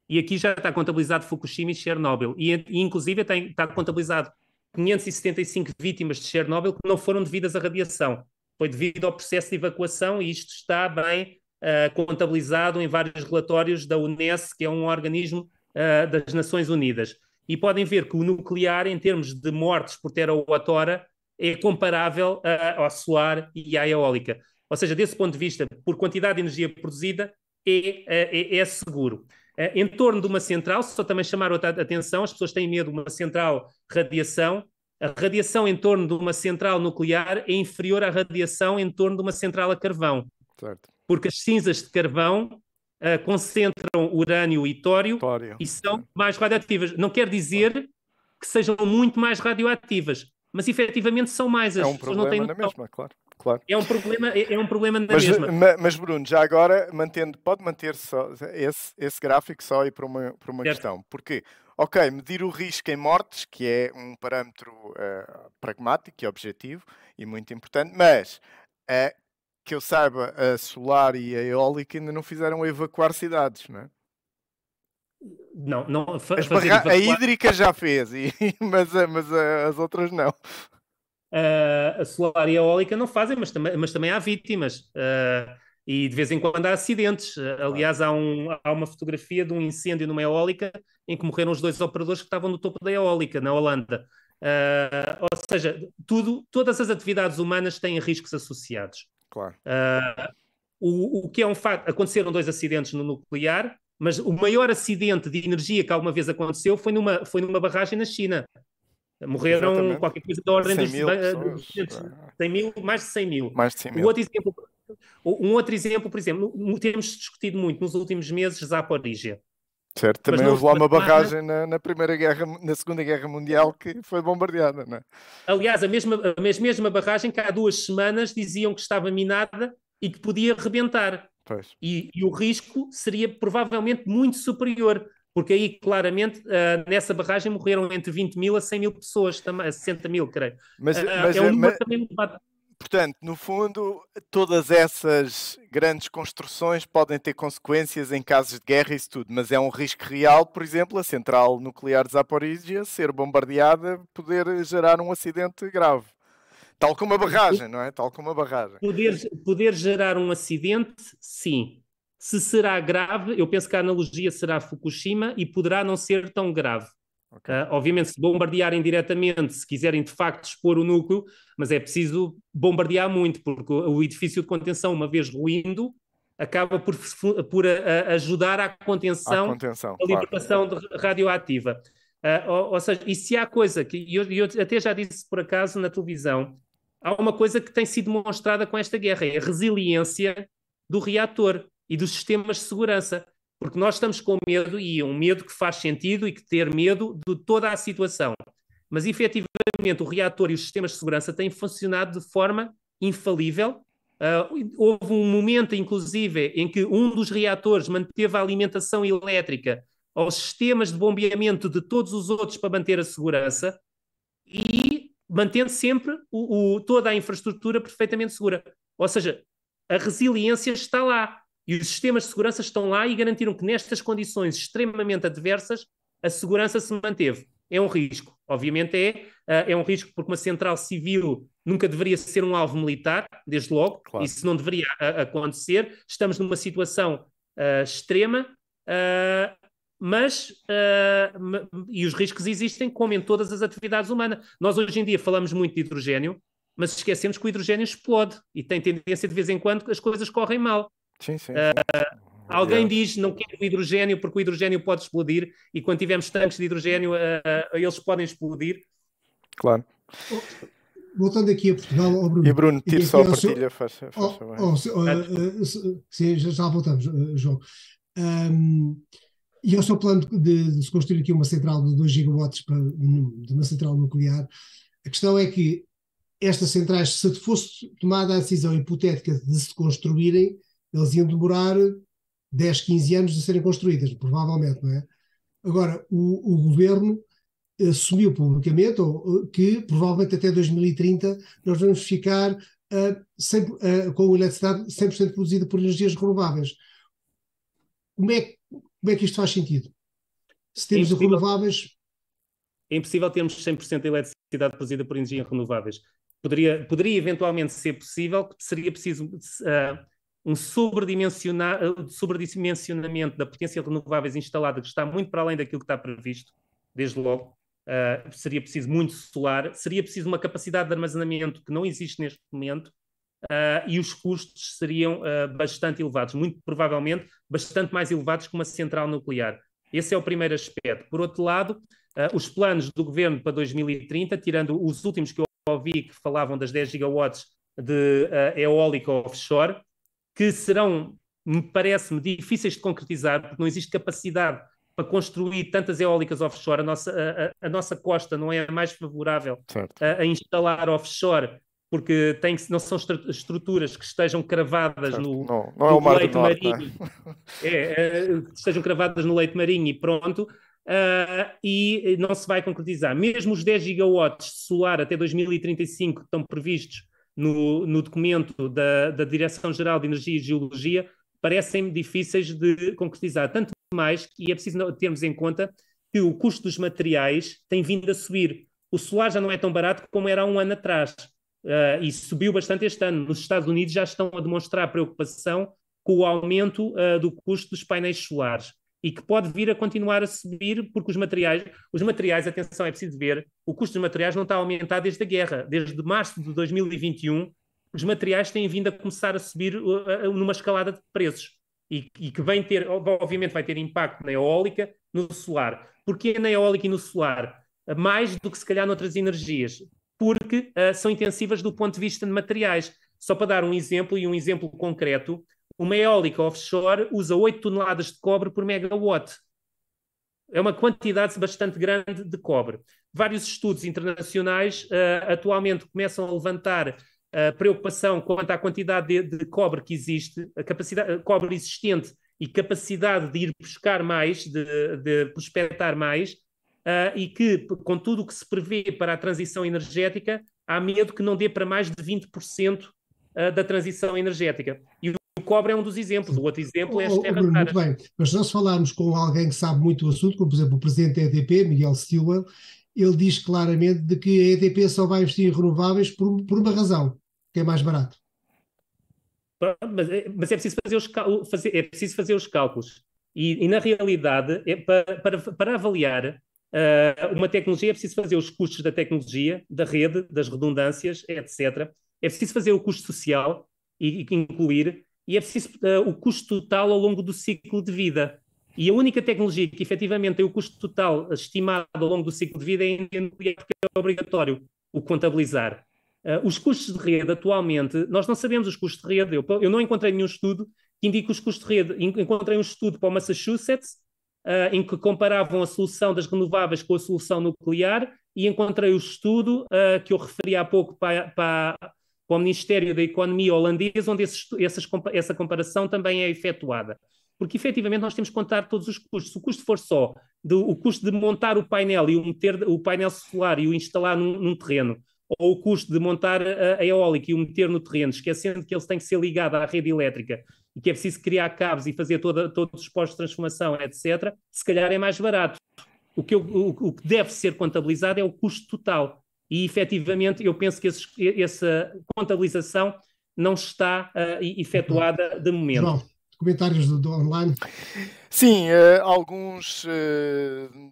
E aqui já está contabilizado Fukushima e Chernobyl, e, inclusive tem, está contabilizado 575 vítimas de Chernobyl que não foram devidas à radiação. Foi devido ao processo de evacuação, e isto está bem uh, contabilizado em vários relatórios da UNESCO, que é um organismo uh, das Nações Unidas. E podem ver que o nuclear, em termos de mortes por terawatt-hora, é comparável uh, ao solar e à eólica. Ou seja, desse ponto de vista, por quantidade de energia produzida, é, é, é, é seguro. Eh, em torno de uma central, só também chamar outra atenção, as pessoas têm medo de uma central radiação. A radiação em torno de uma central nuclear é inferior à radiação em torno de uma central a carvão. Certo. Porque as cinzas de carvão Uh, concentram urânio e tório, tório, e são mais radioativas. Não quer dizer que sejam muito mais radioativas, mas efetivamente são mais. As é um problema não têm... na mesma, claro claro. É um problema, é, é um problema da mas, mesma. Mas, Bruno, já agora mantendo, pode manter só esse, esse gráfico só e para uma, uma questão. Porque, Ok, medir o risco em mortes, que é um parâmetro uh, pragmático e objetivo e muito importante, mas uh, que eu saiba, a solar e a eólica ainda não fizeram evacuar cidades, não é? Não, não. Fa barra... evacuar... A hídrica já fez, e... mas, eh, mas eh, as outras não uh, solar e eólica não fazem, mas também, mas também há vítimas. Uh, e de vez em quando há acidentes. Eh, aliás, há, um, há, uma fotografia de um incêndio numa eólica em que morreram os dois operadores que estavam no topo da eólica, na Holanda. Uh, ou seja, tudo, todas as atividades humanas têm riscos associados. Claro. Uh, o, o, que é um facto, aconteceram dois acidentes no nuclear, mas o maior acidente de energia que alguma vez aconteceu foi numa, foi numa barragem na China. Morreram Exatamente. qualquer coisa da ordem 100 dos 100 é. mil, mais de 100 mil. Mais de 100 mil. outro exemplo, um outro exemplo, por exemplo, temos discutido muito nos últimos meses Zaporígia. Certo, também houve lá uma barragem na, na, Primeira Guerra, na Segunda Guerra Mundial que foi bombardeada, não é? Aliás, a mesma, a mesma barragem que há duas semanas diziam que estava minada e que podia rebentar. E, e, o risco seria provavelmente muito superior porque aí claramente uh, nessa barragem morreram entre 20 mil a 100 mil pessoas, também 60 mil, creio. Mas, uh, mas é um eh, número mas... também muito Portanto, no fundo, todas essas grandes construções podem ter consequências em casos de guerra e isso tudo, mas é um risco real, por exemplo, a central nuclear de Zaporizhia ser bombardeada poder gerar um acidente grave. Tal como a barragem, não é? Tal como a barragem. Poder, poder gerar um acidente, sim. Se será grave, eu penso que a analogia será Fukushima e poderá não ser tão grave. Okay. Uh, obviamente, se bombardearem diretamente, se quiserem de facto expor o núcleo, mas é preciso bombardear muito, porque o edifício de contenção, uma vez ruindo, acaba por, por a, ah, a ah, ajudar à contenção, à contenção, da libertação claro. radioativa. Uh, ou, ou, seja, e se há coisa que eu, eu até já disse por acaso na televisão, há uma coisa que tem sido mostrada com esta guerra, é a resiliência do reator e dos sistemas de segurança, porque nós estamos com medo e um medo que faz sentido e que ter medo de toda a situação. Mas efetivamente o reator e os sistemas de segurança têm funcionado de forma infalível. Uh, houve um momento, inclusive, em que um dos reatores manteve a alimentação elétrica aos sistemas de bombeamento de todos os outros para manter a segurança e mantendo sempre o, o, toda a infraestrutura perfeitamente segura. Ou seja, a resiliência está lá. E os sistemas de segurança estão lá e garantiram que nestas condições extremamente adversas a segurança se manteve. É um risco, obviamente é. Ah, é um risco porque uma central civil nunca deveria ser um alvo militar, desde logo. Claro. Isso não deveria acontecer. Estamos numa situação uh, extrema, uh, mas. Uh, e os riscos existem, como em todas as atividades humanas. Nós hoje em dia falamos muito de hidrogênio, mas esquecemos que o hidrogênio explode e tem tendência de vez em quando as coisas correm mal. Sim, sim. Eh, sim. Uh, alguém é. diz não quero hidrogênio porque o hidrogênio pode explodir e quando tivermos tanques de hidrogênio uh, uh, eles podem explodir. Claro. Oh, voltando aqui a Portugal, oh Bruno, e Bruno, tire só a partilha, faz, faz oh, oh, sim, oh, já, já, voltamos, João. Um, e ao seu plano de, se construir aqui uma central de 2 gigawatts para, de uma central nuclear, a questão é que estas centrais, se fosse tomada a decisão hipotética de se construírem, eles iam demorar 10, 15 anos a serem construídas, provavelmente, não é? Agora, o, o governo assumiu publicamente ou, eh, que provavelmente até 2030 nós vamos ficar uh, eh, sem, uh, eh, com eletricidade 100% produzida por energias renováveis. Como é, como é que isto faz sentido? Se temos é renováveis. É impossível termos 100% de eletricidade produzida por energias renováveis. Poderia, poderia eventualmente ser possível, seria preciso. Uh, um eh, sobredimensionamento da potência de renováveis instalada que está muito para além daquilo que está previsto, desde logo. Uh, seria preciso muito solar, seria preciso uma capacidade de armazenamento que não existe neste momento uh, e os custos seriam uh, bastante elevados, muito provavelmente bastante mais elevados que uma central nuclear. Esse é o primeiro aspecto. Por outro lado, os planos do governo para 2030, tirando os últimos que eu ouvi que falavam das 10 gigawatts de eólica offshore, que serão, me parece-me, difíceis de concretizar, porque não existe capacidade para construir tantas eólicas offshore. A nossa, a, a nossa costa não é a mais favorável a, a, instalar offshore, porque tem, não são estruturas que estejam cravadas certo. no, não, não é mar leito norte, é? marinho. É? É, estejam cravadas no leito marinho e pronto. Uh, e não se vai concretizar. Mesmo os 10 gigawatts solar até 2035 que estão previstos no, no documento da, da Direção-Geral de Energia e Geologia parecem-me difíceis de concretizar. Tanto mais que é preciso termos em conta que o custo dos materiais tem vindo a subir. O solar já não é tão barato como era há um ano atrás. Uh, e subiu bastante este ano. Nos Estados Unidos já estão a demonstrar preocupação com o aumento uh, do custo dos painéis solares e que pode vir a continuar a subir porque os materiais, os materiais, atenção, é preciso ver, o custo dos materiais não está a aumentar desde a guerra, desde março de 2021, os materiais têm vindo a começar a subir uh, uh, numa escalada de preços e, e que vem ter, obviamente vai ter impacto na eólica, no solar. Porquê na eólica e no solar? Mais do que se calhar noutras energias, porque uh, são intensivas do ponto de vista de materiais. Só para dar um exemplo e um exemplo concreto, uma eólica offshore usa 8 toneladas de cobre por megawatt. É uma quantidade bastante grande de cobre. Vários estudos internacionais uh, atualmente começam a levantar a eh, preocupação quanto à quantidade de, de cobre que existe, a capacidade a eh, cobre existente e capacidade de ir buscar mais, de, de prospectar mais, uh, e que, com tudo o que se prevê para a transição energética, há medo que não dê para mais de 20% uh, da transição energética. E o cobre é um dos exemplos, o outro exemplo é as oh, oh, terras raras. Muito bem, mas se nós falarmos com alguém que sabe muito o assunto, como por exemplo o presidente da EDP, Miguel Stilwell, ele diz claramente de que a EDP só vai investir em renováveis por, por uma razão, que é mais barato. Mas, é, mas é, preciso fazer os, fazer, é preciso fazer os cálculos. E, e na realidade, é para, para, para avaliar Uh, uma tecnologia é preciso fazer os custos da tecnologia, da rede, das redundâncias, etc. É preciso fazer o custo social e, e incluir e é preciso uh, o custo total ao longo do ciclo de vida. E a única tecnologia que efetivamente tem o custo total estimado ao longo do ciclo de vida é a energia nuclear, porque é obrigatório o contabilizar. Uh, os custos de rede, atualmente, nós não sabemos os custos de rede. Eu, eu não encontrei nenhum estudo que indique os custos de rede. Encontrei um estudo para o Massachusetts, uh, em que comparavam a solução das renováveis com a solução nuclear, e encontrei o estudo uh, que eu referi há pouco para, para com o Ministério da Economia holandês, onde esses, essas, essa comparação também é efetuada. Porque efetivamente nós temos que contar todos os custos. Se o custo for só do o custo de montar o painel e o meter o painel solar e o instalar num, num terreno, ou o custo de montar a, a, eólica e o meter no terreno, esquecendo que ele tem que ser ligado à rede elétrica e que é preciso criar cabos e fazer toda, todos os postos de transformação, etc., se calhar é mais barato. O que, eu, o, o que deve ser contabilizado é o custo total e efetivamente eu penso que esses, essa contabilização não está uh, efetuada de momento. João comentários do, do, online? Sim, uh, alguns uh,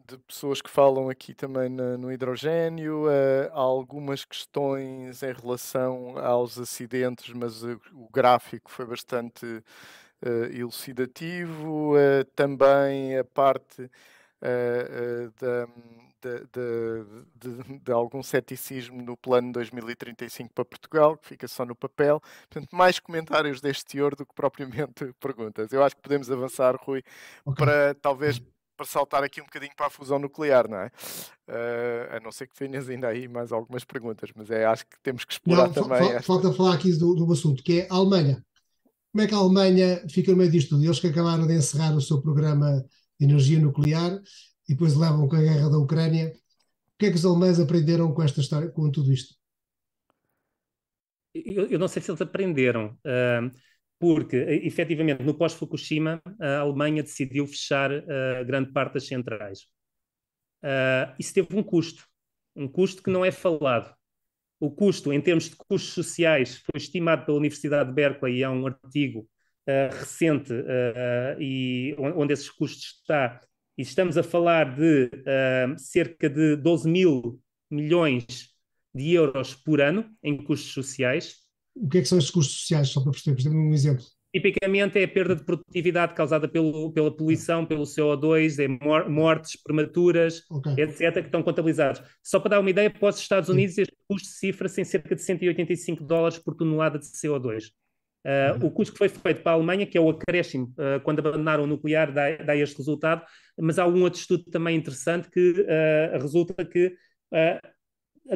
de pessoas que falam aqui também na, no hidrogênio, uh, algumas questões em relação aos acidentes, mas o gráfico foi bastante elucidativo. também a parte da, de, de, de, algum ceticismo no plano 2035 para Portugal, que fica só no papel. Portanto, mais comentários deste teor do que propriamente perguntas. Eu acho que podemos avançar, Rui, okay. para talvez para saltar aqui um bocadinho para a fusão nuclear, não é? Uh, a não ser que tenhas ainda aí mais algumas perguntas, mas é, acho que temos que explorar não, também. Esta... Falta falar aqui do, do assunto, que é a Alemanha. Como é que a Alemanha fica no meio disto tudo? Eles que acabaram de encerrar o seu programa de energia nuclear e depois levam com a guerra da Ucrânia. O que é que os alemães aprenderam com esta história, com tudo isto? Eu, eu não sei se eles aprenderam, ah, porque eh, efetivamente no pós-Fukushima a Alemanha decidiu fechar ah, grande parte das centrais. Ah, isso teve um custo, um custo que não é falado. O custo, em termos de custos sociais, foi estimado pela Universidade de Berkeley e há é um artigo Uh, recente uh, e onde esses custos está e estamos a falar de uh, cerca de 12 mil milhões de euros por ano em custos sociais. O que é que são esses custos sociais, só para perceber, por um exemplo? Tipicamente é a perda de produtividade causada pelo, pela poluição, pelo CO2, é mor mortes prematuras, okay. etc., que estão contabilizados. Só para dar uma ideia, para os Estados Unidos Sim. este custo cifra-se em cerca de 185 dólares por tonelada de CO2. Uh, o custo que foi feito para a Alemanha, que é o acréscimo, uh, quando abandonaram o nuclear, dá, dá, este resultado, mas há um outro estudo também interessante que uh, resulta que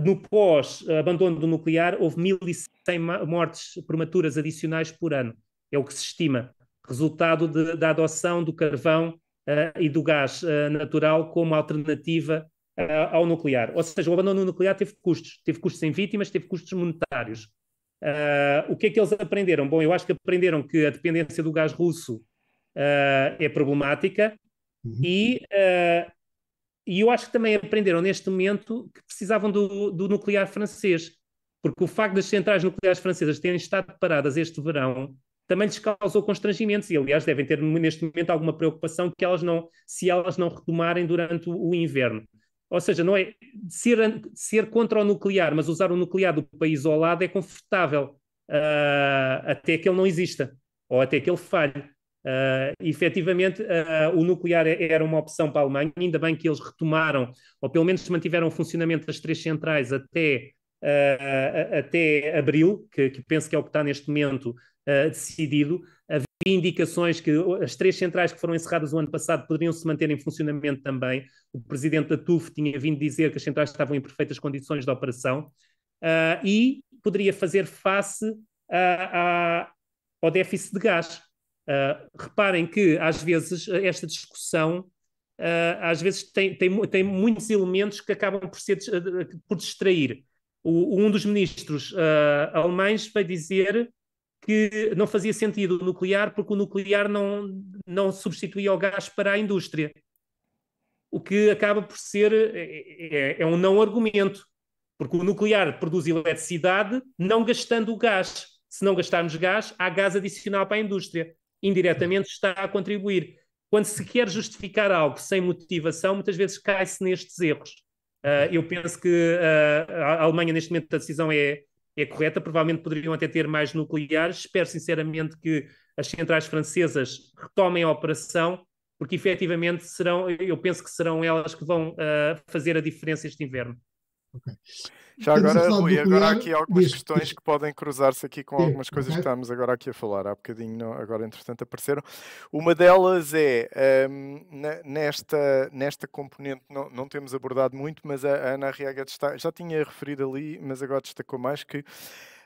no pós-abandono do nuclear houve 1.100 mortes prematuras adicionais por ano, é o que se estima, resultado de, da adoção do carvão e do gás natural como alternativa ao nuclear. Ou seja, o abandono nuclear teve custos, teve custos em vítimas, teve custos monetários Uh, o que é que eles aprenderam? Bom, eu acho que aprenderam que a dependência do gás russo uh, é problemática uhum. e, uh, e eu acho que também aprenderam neste momento que precisavam do, do nuclear francês, porque o facto das centrais nucleares francesas terem estado paradas este verão também lhes causou constrangimentos e, aliás, devem ter neste momento alguma preocupação que elas não, se elas não retomarem durante o inverno. Ou seja, não é ser, ser contra o nuclear, mas usar o nuclear do país ao lado é confortável uh, até que ele não exista ou até que ele falhe. Uh, efetivamente, uh, o nuclear é, era uma opção para a Alemanha, ainda bem que eles retomaram, ou pelo menos mantiveram o funcionamento das três centrais até, uh, até abril, que, que penso que é o que está neste momento decidido. Havia indicações que as três centrais que foram encerradas o ano passado poderiam se manter em funcionamento também. O presidente da TUF tinha vindo dizer que as centrais estavam em perfeitas condições de operação uh, e poderia fazer face ao déficit de gás. Uh, reparem que, às vezes, esta discussão ah, às vezes tem, tem, tem muitos elementos que acabam por, ser, por distrair. O, um dos ministros alemães vai dizer que não fazia sentido o nuclear, porque o nuclear não, não substituía o gás para a indústria. O que acaba por ser é, é, é um não argumento, porque o nuclear produz eletricidade não gastando o gás. Se não gastarmos gás, há gás adicional para a indústria. Indiretamente está a contribuir. Quando se quer justificar algo sem motivação, muitas vezes cai-se nestes erros. Uh, eu penso que uh, a Alemanha, neste momento, a decisão é, é correta, provavelmente poderiam até ter mais nucleares. Espero sinceramente que as centrais francesas retomem a operação, porque efetivamente serão, eu penso que serão elas que vão uh, fazer a diferença este inverno. Okay. Já agora, Rui, agora há aqui algumas questões que podem cruzar-se aqui com é, algumas coisas que estamos agora aqui a falar. Há bocadinho, agora entretanto apareceram. Uma delas é, um, nesta, nesta componente, não, não temos abordado muito, mas a Ana Arriaga já tinha referido ali, mas agora destacou mais que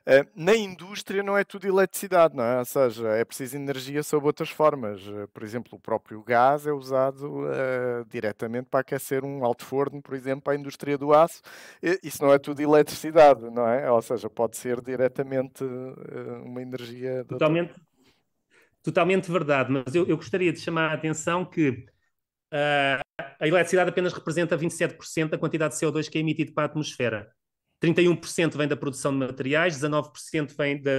eh, na indústria não é tudo eletricidade, não é? Ou seja, é preciso energia sob outras formas. Eh, por exemplo, o próprio gás é usado uh, diretamente para aquecer um alto forno, por exemplo, para a indústria do aço. Isso não é tudo eletricidade, não é? Ou seja, pode ser diretamente uh, uma energia... Totalmente, outra... totalmente verdade, mas eu, eu, gostaria de chamar a atenção que uh, a eletricidade apenas representa 27% da quantidade de CO2 que é emitido para a atmosfera. 31% vem da produção de materiais, 19% vem de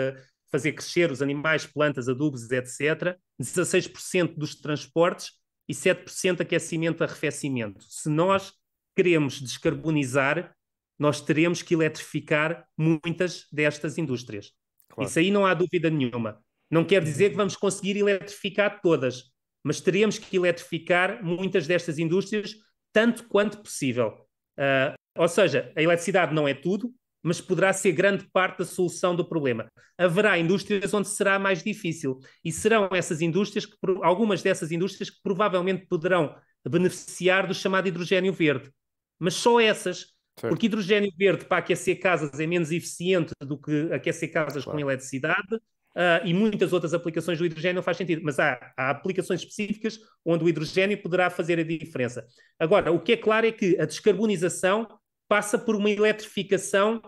fazer crescer os animais, plantas, adubos, etc. 16% dos transportes e 7% aquecimento, arrefecimento. Se nós queremos descarbonizar, nós teremos que eletrificar muitas destas indústrias. Claro. Isso aí não há dúvida nenhuma. Não quer uhum. dizer que vamos conseguir eletrificar todas, mas teremos que eletrificar muitas destas indústrias tanto quanto possível. Uh, ou seja, a eletricidade não é tudo, mas poderá ser grande parte da solução do problema. Haverá indústrias onde será mais difícil e serão essas indústrias, que, algumas dessas indústrias que provavelmente poderão beneficiar do chamado hidrogênio verde, mas só essas, Sim. porque hidrogênio verde para aquecer casas é menos eficiente do que aquecer casas claro. com eletricidade. Uh, e muitas outras aplicações do hidrogênio não faz sentido, mas há, há aplicações específicas onde o hidrogênio poderá fazer a diferença. Agora, o que é claro é que a descarbonização passa por uma eletrificação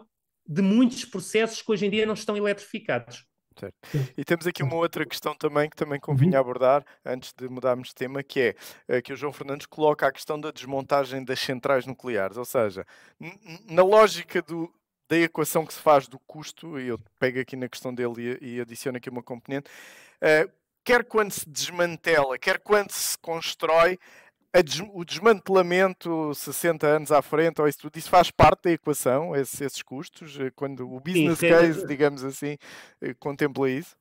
de muitos processos que hoje em dia não estão eletrificados. Certo. E temos aqui uma outra questão também que também convinha uhum. abordar antes de mudarmos de tema, que é eh, que o João Fernandes coloca a questão da desmontagem das centrais nucleares, ou seja, na lógica do, da equação que se faz do custo, e eu pego aqui na questão dele e, e adiciono aqui uma componente, uh, quer quando se desmantela, quer quando se constrói, des o desmantelamento 60 anos à frente, ou isso tudo, isso faz parte da equação, esses, esses custos, eh, quando o business Sim, case, é... digamos assim, eh, contempla isso?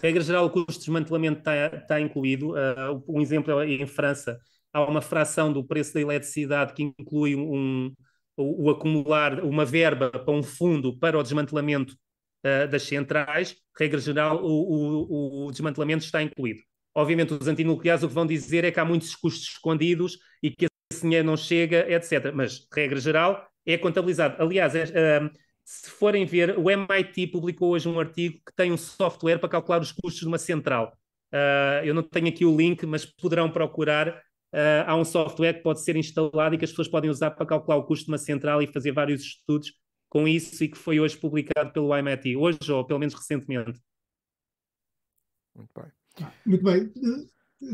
Regra geral, o custo de desmantelamento está, tá incluído. Uh, um exemplo é em França, há uma fração do preço da eletricidade que inclui um, o, o, acumular uma verba para um fundo para o desmantelamento uh, das centrais. Regra geral, o, o, o desmantelamento está incluído. Obviamente, os antinucleares o que vão dizer é que há muitos custos escondidos e que esse dinheiro não chega, etc. Mas, regra geral, é contabilizado. Aliás, é, uh, se forem ver, o MIT publicou hoje um artigo que tem um software para calcular os custos de uma central. Uh, eu não tenho aqui o link, mas poderão procurar. Uh, há um software que pode ser instalado e que as pessoas podem usar para calcular o custo de uma central e fazer vários estudos com isso e que foi hoje publicado pelo MIT, hoje ou pelo menos recentemente. Muito bem. Muito bem.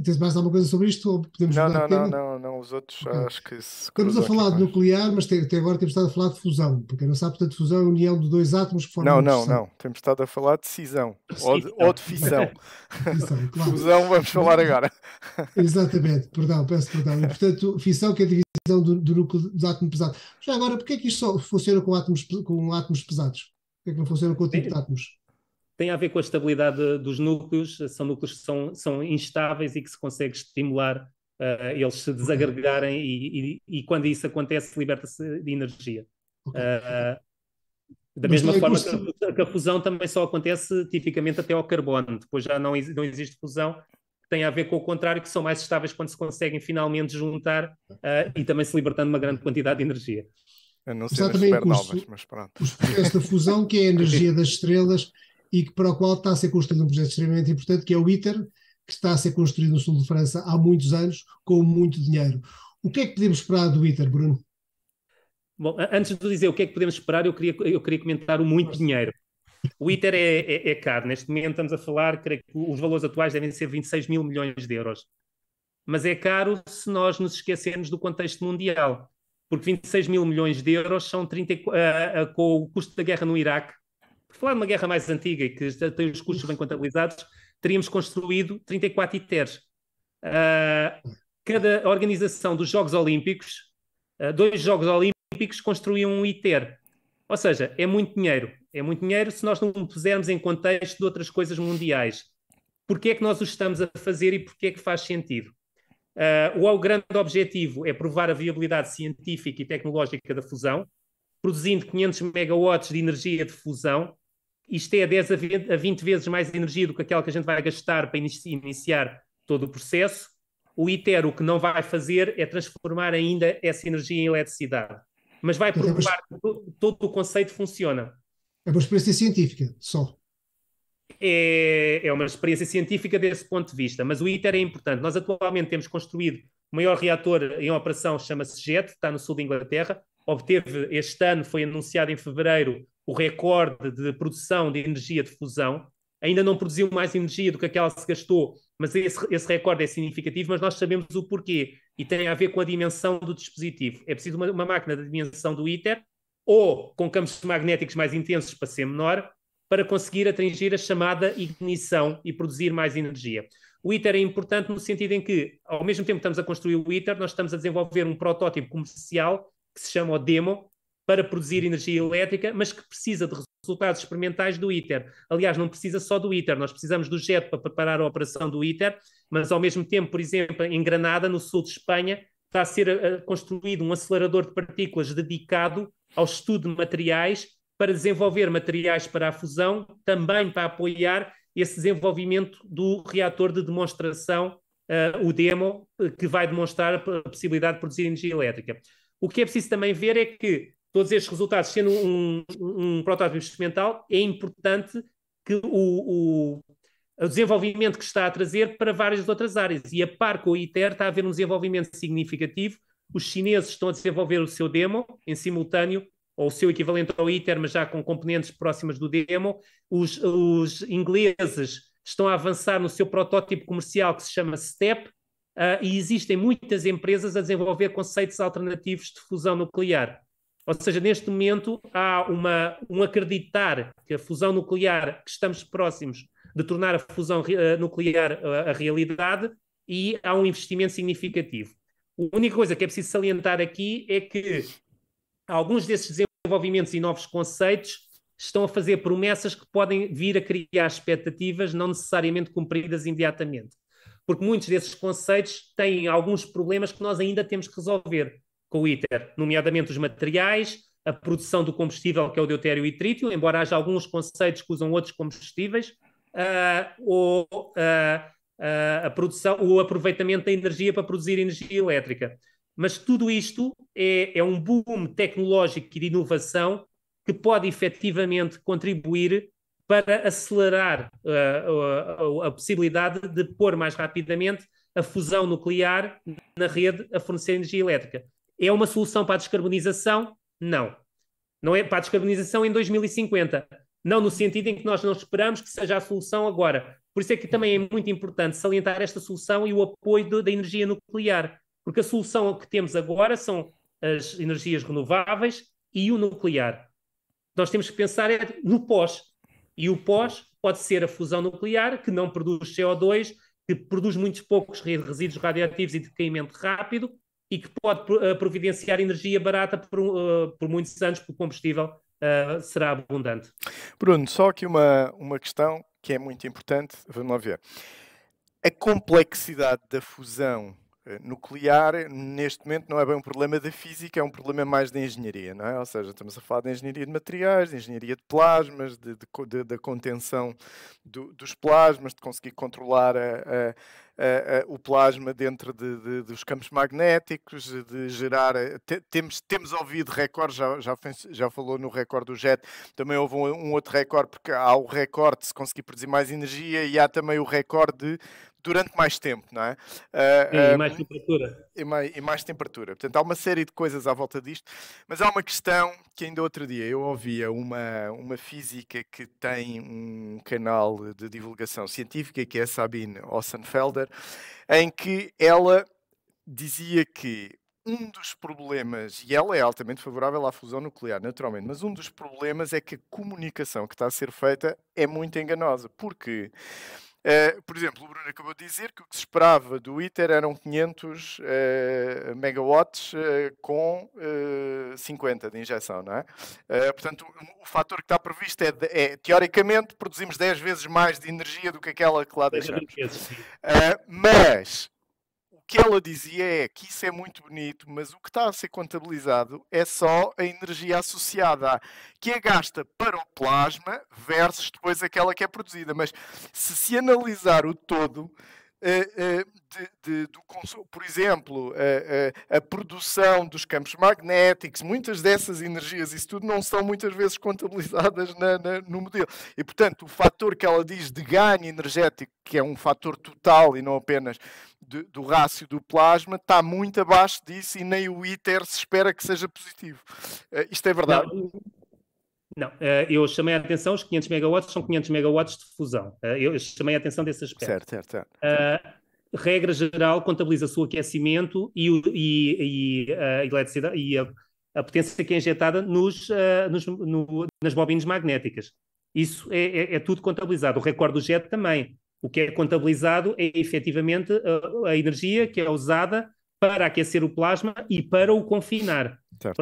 Tens mais alguma coisa sobre isto? Ou podemos não, não, não, não, não, os outros okay. acho que se Estamos a falar de nuclear, mas até agora temos estado a falar de fusão, porque não sabe, portanto, fusão é a união de dois átomos que formam Não, não, não, temos estado a falar de cisão, ou de, ou de ah, fissão. fissão claro. Fusão vamos falar agora. Exatamente, perdão, peço perdão. E, portanto, fissão que é a divisão do, do núcleo dos átomos pesados. Já agora, porquê é que isto só funciona com átomos, com átomos pesados? Porquê é que não funciona com outro tipo de átomos? tem a ver com a estabilidade dos núcleos, são núcleos que são, são instáveis e que se consegue estimular uh, eles se desagregarem okay. e, e, e, quando isso acontece liberta-se de energia. Okay. Uh, da mesma forma que a, que a, fusão também só acontece tipicamente até ao carbono, depois já não, não existe fusão, tem a ver com o contrário, que são mais estáveis quando se conseguem finalmente juntar uh, e também se libertando uma grande quantidade de energia. Eu não sei Exatamente, das mas pronto. Os, esta fusão que é a energia das estrelas e que, para o qual está a ser construído um projeto extremamente importante, que é o ITER, que está a ser construído no sul de França há muitos anos, com muito dinheiro. O que é que podemos esperar do ITER, Bruno? Bom, antes de dizer o que é que podemos esperar, eu queria, eu queria comentar o muito dinheiro. O ITER é, é, é, caro. Neste momento estamos a falar, creio que os valores atuais devem ser 26 mil milhões de euros. Mas é caro se nós nos esquecermos do contexto mundial, porque 26 mil milhões de euros são 30, uh, uh, com o custo da guerra no Iraque, por falar de uma guerra mais antiga e que tem os custos bem contabilizados, teríamos construído 34 ITERs. Uh, cada organização dos Jogos Olímpicos, uh, dois Jogos Olímpicos construíam um ITER. Ou seja, é muito dinheiro. É muito dinheiro se nós não o pusermos em contexto de outras coisas mundiais. Porquê é que nós o estamos a fazer e porquê é que faz sentido? Uh, o grande objetivo é provar a viabilidade científica e tecnológica da fusão, produzindo 500 megawatts de energia de fusão. Isto é 10 a 20 vezes mais energia do que aquela que a gente vai gastar para iniciar todo o processo. O ITER o que não vai fazer é transformar ainda essa energia em eletricidade. Mas vai é provar que todo o conceito funciona. É uma experiência científica, só. É, é, uma experiência científica desse ponto de vista, mas o ITER é importante. Nós atualmente temos construído o maior reator em operação, chama-se JET, está no sul da Inglaterra, obteve este ano, foi anunciado em fevereiro, o recorde de produção de energia de fusão. Ainda não produziu mais energia do que aquela que se gastou, mas esse, esse recorde é significativo, mas nós sabemos o porquê. E tem a ver com a dimensão do dispositivo. É preciso uma, uma máquina da dimensão do ITER, ou com campos magnéticos mais intensos para ser menor, para conseguir atingir a chamada ignição e produzir mais energia. O ITER é importante no sentido em que, ao mesmo tempo que estamos a construir o ITER, nós estamos a desenvolver um protótipo comercial que se chama o Demo, para produzir energia elétrica, mas que precisa de resultados experimentais do ITER. Aliás, não precisa só do ITER, nós precisamos do JET para preparar a operação do ITER, mas ao mesmo tempo, por exemplo, em Granada, no sul de Espanha, está a ser eh, construído um acelerador de partículas dedicado ao estudo de materiais para desenvolver materiais para a fusão, também para apoiar esse desenvolvimento do reator de demonstração, uh, o demo, eh, que vai demonstrar a possibilidade de produzir energia elétrica. O que é preciso também ver é que todos estes resultados, sendo um, um, um protótipo experimental, é importante que o, o, o, desenvolvimento que está a trazer para várias outras áreas. E a par com o ITER está a haver um desenvolvimento significativo. Os chineses estão a desenvolver o seu demo em simultâneo, ou o seu equivalente ao ITER, mas já com componentes próximas do demo. Os, os ingleses estão a avançar no seu protótipo comercial que se chama STEP, uh, e existem muitas empresas a desenvolver conceitos alternativos de fusão nuclear. Ou seja, neste momento há uma, um acreditar que a fusão nuclear, que estamos próximos de tornar a fusão uh, nuclear uh, a realidade, e há um investimento significativo. A única coisa que é preciso salientar aqui é que alguns desses desenvolvimentos e novos conceitos estão a fazer promessas que podem vir a criar expectativas não necessariamente cumpridas imediatamente porque muitos desses conceitos têm alguns problemas que nós ainda temos que resolver com o ITER, nomeadamente os materiais, a produção do combustível, que é o deutério e trítio, embora haja alguns conceitos que usam outros combustíveis, uh, ou uh, uh, a produção, o aproveitamento da energia para produzir energia elétrica. Mas tudo isto é, é um boom tecnológico e de inovação que pode efetivamente contribuir para acelerar uh, eh, a, a, possibilidade de pôr mais rapidamente a fusão nuclear na rede a fornecer energia elétrica. É uma solução para a descarbonização? Não. Não é para a descarbonização em 2050. Não no sentido em que nós não esperamos que seja a solução agora. Por isso é que também é muito importante salientar esta solução e o apoio de, da energia nuclear, porque a solução que temos agora são as energias renováveis e o nuclear. Nós temos que pensar é no pós, e o pós pode ser a fusão nuclear, que não produz CO2, que produz muitos poucos resíduos radioativos e de decaimento rápido, e que pode eh, providenciar energia barata por, uh, por muitos anos, porque o combustível uh, será abundante. Bruno, só aqui uma, uma questão que é muito importante, vamos lá ver. A complexidade da fusão eh, nuclear, neste momento, não é bem um problema da física, é um problema mais da engenharia, não é? Ou seja, estamos a falar de engenharia de materiais, de engenharia de plasmas, de, da contenção do, dos plasmas, de conseguir controlar a, a, a, o plasma dentro de, de, dos campos magnéticos, de gerar. Eh, te, temos, temos ouvido recordes, já, já, já falou no recorde do JET, também houve um, um outro recorde, porque há o recorde de se conseguir produzir mais energia e há também o recorde de durante mais tempo, não é? Uh, Sim, e ah, ah, mais temperatura. E mais, e mais temperatura. Portanto, há uma série de coisas à volta disto, mas há uma questão que ainda outro dia eu ouvia uma, uma física que tem um canal de divulgação científica, que é Sabine Ossenfelder, em que ela dizia que um dos problemas, e ela é altamente favorável à fusão nuclear, naturalmente, mas um dos problemas é que a comunicação que está a ser feita é muito enganosa, porque Uh, por exemplo, o Bruno acabou de dizer que o que se esperava do ITER eram 500 uh, eh, megawatts uh, com 50 de injeção, não é? portanto, o, o fator que está previsto é, é, teoricamente, produzimos 10 vezes mais de energia do que aquela que lá deixamos. mas que ela dizia é que isso é muito bonito, mas o que está a ser contabilizado é só a energia associada que é gasta para o plasma versus depois aquela que é produzida. Mas se se analisar o todo, Uh, uh, de, de, do consumo, por exemplo, uh, a produção dos campos magnéticos, muitas dessas energias, isso tudo não são muitas vezes contabilizadas na, na, no modelo. E, portanto, o fator que ela diz de ganho energético, que é um fator total e não apenas de, do rácio do plasma está muito abaixo disso e nem o ITER se espera que seja positivo. Uh, isto é verdade? Não. Não, eh, eu chamei a atenção, os 500 megawatts são 500 megawatts de fusão. Eh, eu chamei a atenção desse aspecto. Certo, certo, certo. Uh, regra geral, contabiliza-se o aquecimento e, o, e, e a eletricidade e a, a, potência que é injetada nos, uh, nos no, nas bobinas magnéticas. Isso é, é, é, tudo contabilizado. O recorde do jet também. O que é contabilizado é efetivamente a, a energia que é usada para aquecer o plasma e para o confinar.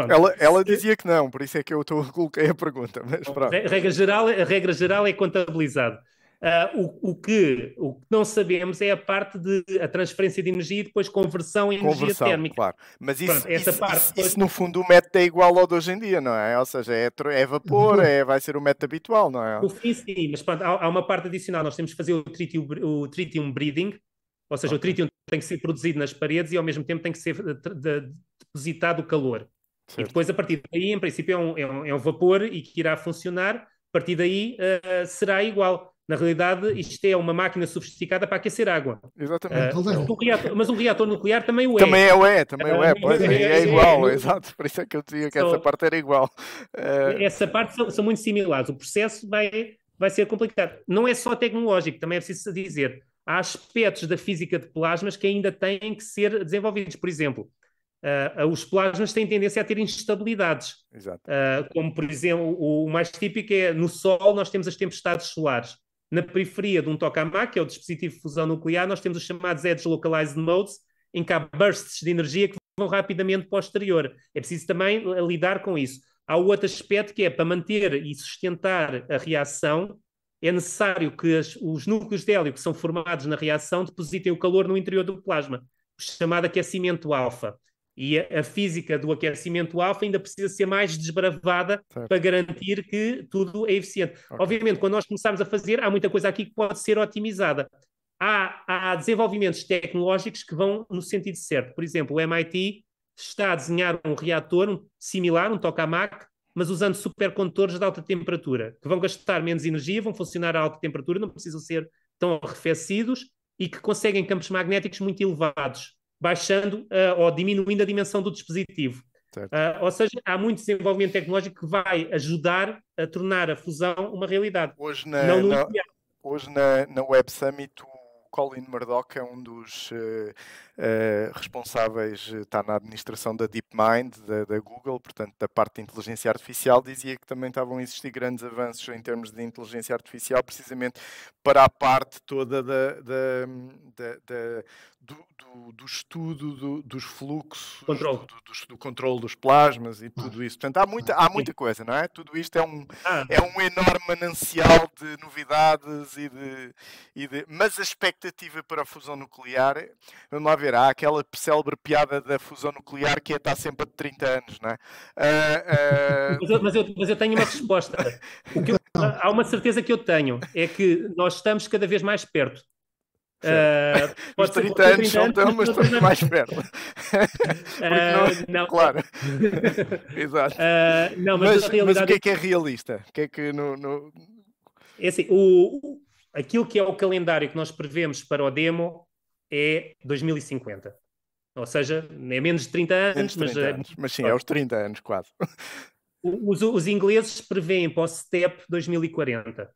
Ela, ela, dizia que não, por isso é que eu estou a coloquei a pergunta. Mas pronto. regra, geral, regra geral é contabilizado. Uh, o, o, que, o que não sabemos é a parte de a transferência de energia e depois conversão em conversão, energia térmica. Claro. Mas isso, Pronto, isso, parte, isso, depois... isso, no fundo o método é igual ao de hoje em dia, não é? Ou seja, é, é vapor, uhum. é, vai ser o método habitual, não é? O fim, sim, mas pronto, há, há, uma parte adicional. Nós temos que fazer o tritium, o tritium breeding, ou seja, okay. o tritium tem que ser produzido nas paredes e ao mesmo tempo tem que ser eh, depositado o calor. Certo. E depois, a partir daí, em princípio, é um, é um, é um vapor e que irá funcionar, a partir daí uh, será igual. Na realidade, isto é uma máquina sofisticada para aquecer água. Exatamente. Uh, um reator, mas um reator nuclear também o é. Também é o é, também o é, ah, pois é é, é, é, igual, exato. Por isso é que eu dizia que so, essa parte era igual. Uh... Essa parte são, são, muito similares. O processo vai, vai ser complicado. Não é só tecnológico, também é preciso dizer. Há aspectos da física de plasmas que ainda têm que ser desenvolvidos. Por exemplo, Uh, os plasmas têm tendência a ter instabilidades. Uh, como, por exemplo, o, mais típico é no Sol nós temos as tempestades solares. Na periferia de um tokamak, que é o dispositivo de fusão nuclear, nós temos os chamados Edge Localized Modes, em que há bursts de energia que vão rapidamente para o exterior. É preciso também eh, lidar com isso. Há outro aspecto que é para manter e sustentar a reação, é necessário que as, os núcleos de hélio que são formados na reação depositem o calor no interior do plasma, chamado aquecimento alfa. E a, a física do aquecimento alfa ainda precisa ser mais desbravada certo. para garantir que tudo é eficiente. Okay. Obviamente, quando nós começarmos a fazer, há muita coisa aqui que pode ser otimizada. Há, há desenvolvimentos tecnológicos que vão no sentido certo. Por exemplo, o MIT está a desenhar um reator similar, um tokamak, mas usando supercondutores de alta temperatura, que vão gastar menos energia, vão funcionar a alta temperatura, não precisam ser tão arrefecidos e que conseguem campos magnéticos muito elevados baixando uh, ou diminuindo a dimensão do dispositivo. Uh, ou seja, há muito desenvolvimento tecnológico que vai ajudar a tornar a fusão uma realidade. Hoje na, na hoje na, na Web Summit, o Colin Murdoch é um dos uh, uh, responsáveis, eh, está na administração da DeepMind, da, da, Google, portanto, da parte de inteligência artificial, dizia que também estavam a existir grandes avanços em termos de inteligência artificial, precisamente para a parte toda da, da, da do, do, do estudo do, dos fluxos, control. do, do, do controle dos plasmas e tudo isso. Portanto, há muita, há muita coisa, não é? Tudo isto é um, ah. é um enorme manancial de novidades e de, e de, Mas a expectativa para a fusão nuclear, vamos lá ver, há aquela célebre piada da fusão nuclear que é está sempre a 30 anos, não é? Uh, uh... Mas, eu, mas, eu, mas, eu, tenho uma resposta. Eu, há uma certeza que eu tenho, é que nós estamos cada vez mais perto eh, os 30 anos 30 eh, não estão, mas estamos mais perto. uh, não, não, Claro. Exato. Uh, não, mas, mas, realidade... mas, o que é, é que é realista? O que é que no, no... É assim, o, aquilo que é o calendário que nós prevemos para o demo é 2050. Ou seja, é menos de 30 anos. 30 mas, anos. mas sim, é aos 30 anos quase. Os, os ingleses prevêem para o STEP 2040.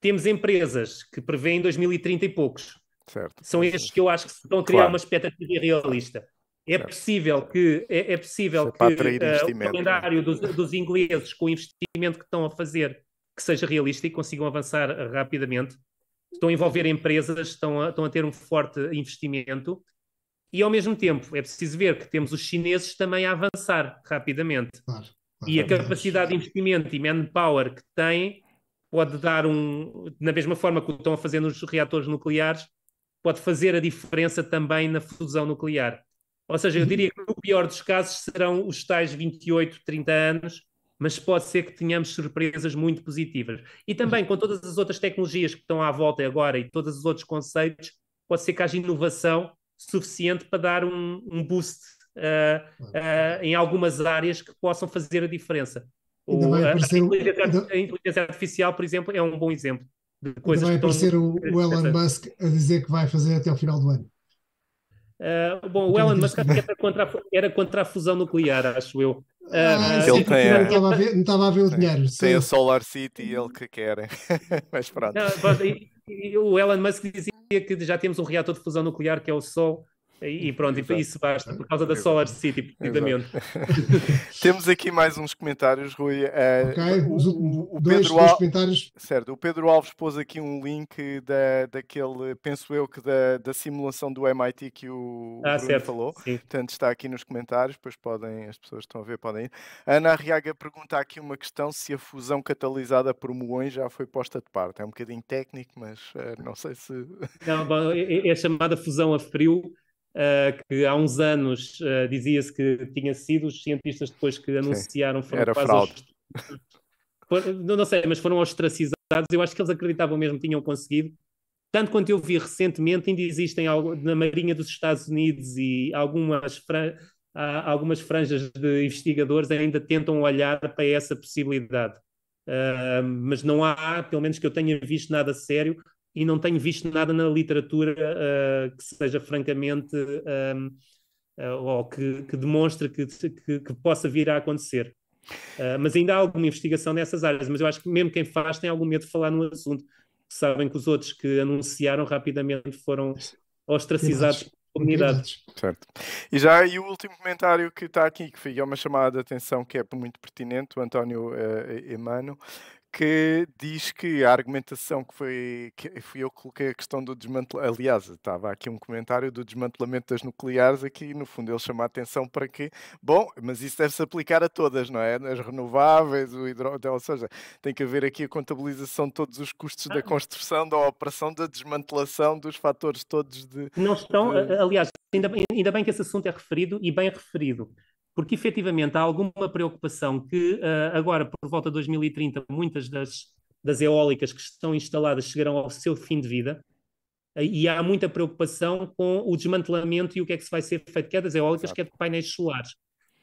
Temos empresas que prevêem 2030 e poucos. Certo. São estes que eu acho que estão a criar claro. uma expectativa realista. É certo. possível que, é, é possível é que uh, o é? calendário dos, dos, ingleses com o investimento que estão a fazer que seja realista e consigam avançar rapidamente. Estão a envolver empresas, estão a, estão a ter um forte investimento e ao mesmo tempo é preciso ver que temos os chineses também a avançar rapidamente. claro, e a capacidade de investimento e manpower que têm pode dar um. Na mesma forma que estão a fazer nos reatores nucleares, pode fazer a diferença também na fusão nuclear. Ou seja, eu uhum. diria que no pior dos casos serão os tais 28, 30 anos, mas pode ser que tenhamos surpresas muito positivas. E também com todas as outras tecnologias que estão à volta agora e todos os outros conceitos, pode ser que haja inovação suficiente para dar um, um boost uh, uh, em algumas áreas que possam fazer a diferença. O, a, inteligência, a, inteligência, artificial, por exemplo, é um bom exemplo de coisas ainda vai que aparecer o, o Elon Musk a dizer que vai fazer até o final do ano. Uh, bom, o Elon Musk era contra, era contra a fusão nuclear, acho eu. Uh, ele tem não, estava a ver, não estava a ver o dinheiro. Tem a Solar City e ele que quer. Mas pronto. Não, mas, e, e, o Elon Musk dizia que já temos um reator de fusão nuclear que é o Sol e pronto, Exato. isso basta, por causa da Solar City, precisamente. Temos aqui mais uns comentários, Rui. Uh, o, o, o dois, Pedro dois comentários. Certo, o Pedro Alves pôs aqui um link da, daquele, penso eu, que da, da simulação do MIT que o ah, Bruno certo. falou. Sim. Portanto, está aqui nos comentários, depois podem, as pessoas que estão a ver podem ir. Ana Arriaga pergunta aqui uma questão se a fusão catalisada por muões já foi posta de parte. É um bocadinho técnico, mas uh, não sei se... Não, é, é, é chamada fusão a frio, uh, que há uns anos uh, dizia-se que tinha sido, os cientistas depois que anunciaram foram Era quase fraude. não, não sei, mas foram ostracizados. Eu acho que eles acreditavam mesmo que tinham conseguido. Tanto quanto eu vi recentemente, ainda existem algo, na Marinha dos Estados Unidos e algumas, fran... algumas franjas de investigadores ainda tentam olhar para essa possibilidade. Uh, mas não há, pelo menos que eu tenha visto nada sério, e não tenho visto nada na literatura uh, que seja francamente um, ehm, uh, eh, ou que, que demonstre que, que, que, possa vir a acontecer. Uh, mas ainda há alguma investigação nessas áreas, mas eu acho que mesmo quem faz tem algum medo de falar no assunto. Sabem que os outros que anunciaram rapidamente foram ostracizados comunidades. Certo. E já e o último comentário que está aqui, que foi é uma chamada de atenção que é muito pertinente, o António uh, Emano, que diz que a argumentação que foi que fui eu que coloquei a questão do desmantelamento, aliás, estava aqui um comentário do desmantelamento das nucleares aqui, no fundo ele chama a atenção para que, bom, mas isso deve-se aplicar a todas, não é? As renováveis, o hidrogênio, então, ou seja, tem que haver aqui a contabilização de todos os custos da ah. construção, da operação, da desmantelação, dos fatores todos de... Não estão, de... aliás, ainda bem, ainda bem que esse assunto é referido e bem referido porque efetivamente há alguma preocupação que uh, agora, por volta de 2030, muitas das, das eólicas que estão instaladas chegarão ao seu fim de vida, uh, e há muita preocupação com o desmantelamento e o que é que se vai ser feito, quer é das eólicas, é Exato. quer de painéis solares.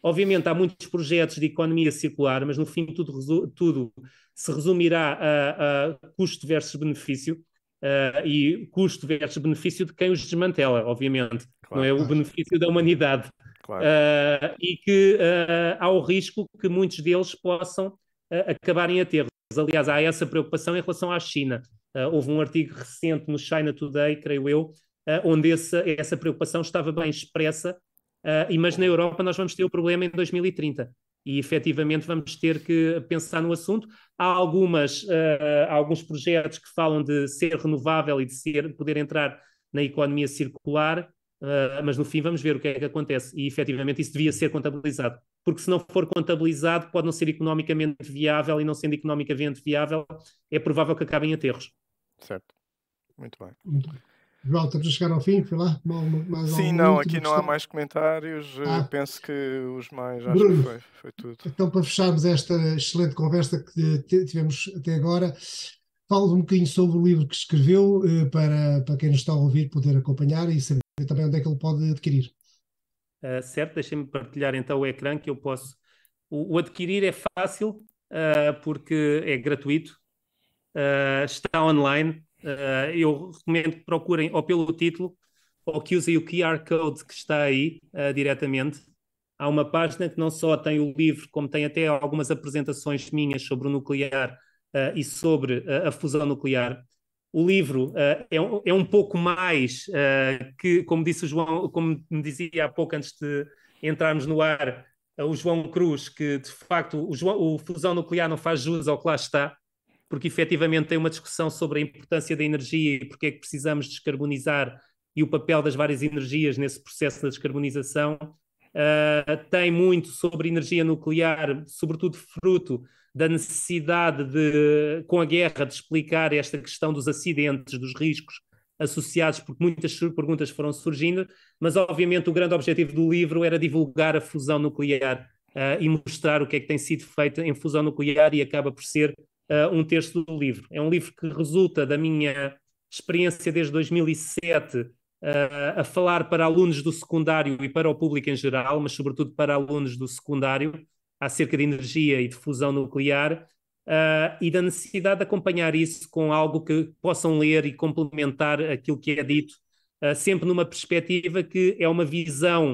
Obviamente há muitos projetos de economia circular, mas no fim tudo, tudo se resumirá a, a custo versus benefício, Uh, e custo versus benefício de quem os desmantela, obviamente. Claro. Não é o benefício da humanidade uh, e que uh, há o risco que muitos deles possam uh, acabarem aterros. Aliás, há essa preocupação em relação à China. houve um artigo recente no China Today, creio eu, onde essa, essa preocupação estava bem expressa, e, mas na Europa nós vamos ter o problema em 2030 e efetivamente vamos ter que pensar no assunto. Há algumas, uh, alguns projetos que falam de ser renovável e de ser, poder entrar na economia circular, ah, mas no fim vamos ver o que é que acontece. E efetivamente isso devia ser contabilizado, porque se não for contabilizado, pode não ser economicamente viável e, não sendo economicamente viável, é provável que acabem aterros. Certo, muito bem. João, estamos a chegar ao fim, foi lá? Mais Sim, não, aqui não há mais comentários, ah. penso que os mais, acho Bruno, que foi, foi tudo. Então, para fecharmos esta excelente conversa que tivemos até agora, fala um bocadinho sobre o livro que escreveu, eh, para, para quem nos está a ouvir poder acompanhar e saber e também onde é que ele pode adquirir. Uh, certo, deixem-me partilhar então o ecrã que eu posso. O, o adquirir é fácil uh, porque é gratuito, uh, está online. eu recomendo que procurem ou pelo título ou que usem o QR Code que está aí diretamente. Há uma página que não só tem o livro, como tem até algumas apresentações minhas sobre o nuclear e sobre a fusão nuclear. O livro uh, é, um, é, um pouco mais uh, que, como disse o João, como me dizia há pouco antes de entrarmos no ar, uh, o João Cruz, que de facto o, João, o fusão nuclear não faz jus ao que lá está, porque efetivamente tem uma discussão sobre a importância da energia e porque é que precisamos descarbonizar e o papel das várias energias nesse processo da descarbonização. Uh, tem muito sobre energia nuclear, sobretudo fruto da necessidade de, com a guerra, de explicar esta questão dos acidentes, dos riscos associados, porque muitas perguntas foram surgindo, mas obviamente o grande objetivo do livro era divulgar a fusão nuclear uh, e mostrar o que é que tem sido feito em fusão nuclear e acaba por ser uh, um terço do livro. É um livro que resulta da minha experiência desde 2007 uh, ah, a falar para alunos do secundário e para o público em geral, mas sobretudo para alunos do secundário, acerca de energia e de fusão nuclear uh, e da necessidade de acompanhar isso com algo que possam ler e complementar aquilo que é dito, uh, sempre numa perspectiva que é uma visão,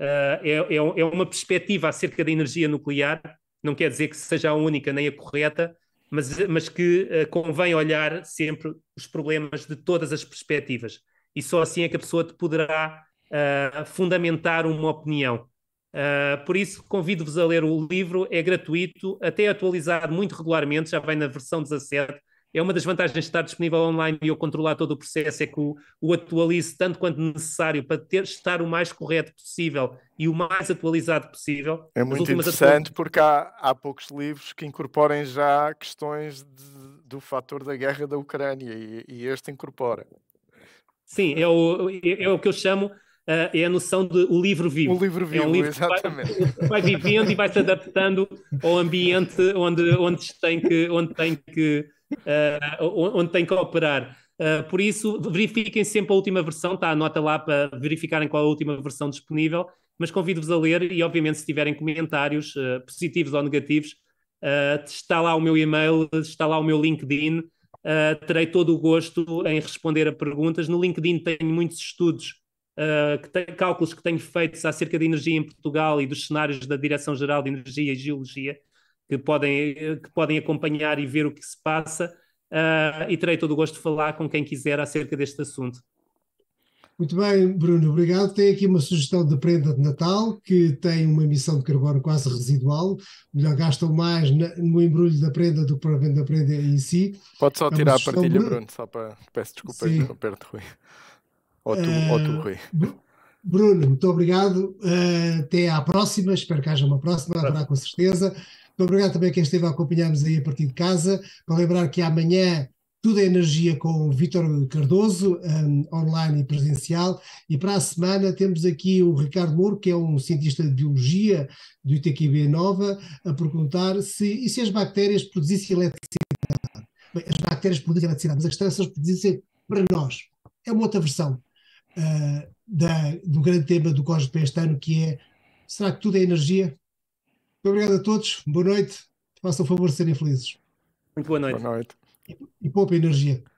uh, é, é, uma perspectiva acerca da energia nuclear, não quer dizer que seja a única nem a correta, mas, mas que convém olhar sempre os problemas de todas as perspectivas. E só assim é que a pessoa poderá fundamentar uma opinião. Uh, por isso, convido-vos a ler o livro, é gratuito, até atualizado muito regularmente, já vem na versão 17. É uma das vantagens de estar disponível online e eu controlar todo o processo, é que o, o atualize tanto quanto necessário para ter, estar o mais correto possível e o mais atualizado possível. É muito interessante atual... porque há, há poucos livros que incorporem já questões de, do fator da guerra da Ucrânia e, e este incorpora. Sim, é o, é, é o que eu chamo uh, é a noção de o livro vivo. O livro vivo, é um livro exatamente. Que vai, vai, vivendo e vai se adaptando ao ambiente onde, onde tem que, onde tem que, uh, onde tem que operar. Uh, por isso, verifiquem sempre a última versão, está a nota lá para verificarem qual é a última versão disponível, mas convido-vos a ler e, obviamente, se tiverem comentários uh, positivos ou negativos, uh, está lá o meu e-mail, está lá o meu LinkedIn, terei todo o gosto em responder a perguntas. No LinkedIn tenho muitos estudos uh, que tem, cálculos que tenho feitos acerca de energia em Portugal e dos cenários da Direção-Geral de Energia e Geologia, que podem, eh, que podem acompanhar e ver o que se passa. Uh, e terei todo o gosto de falar com quem quiser acerca deste assunto. Muito bem, Bruno, obrigado. Tem aqui uma sugestão de prenda de Natal, que tem uma emissão de carbono quase residual, melhor gastam mais no embrulho da prenda do que para venda da prenda em si. Pode só é tirar a partilha, Bruno, só para. Peço desculpa, Roberto ruim. Ou tu, uh, ou tu eh, Rui. Bruno, muito obrigado. Uh, até à próxima. Espero que haja uma próxima, haverá com certeza. Muito obrigado também a quem esteve a acompanhar-nos aí a partir de casa. Para lembrar que amanhã tudo é energia com o Vítor Cardoso, um, ehm, online e presencial. E para a semana temos aqui o Ricardo Mouro, que é um cientista de biologia do ITQB Nova, a perguntar se e se as bactérias produzissem eletricidade. Bem, as bactérias produzem eletricidade, mas a questão é se elas produzissem para nós. É uma outra versão uh, da, do grande tema do Cosmos para este ano, que é Será que tudo é energia? Muito obrigado a todos, boa noite, façam o favor de serem felizes. Muito boa noite. Boa noite. E, e poupa energia.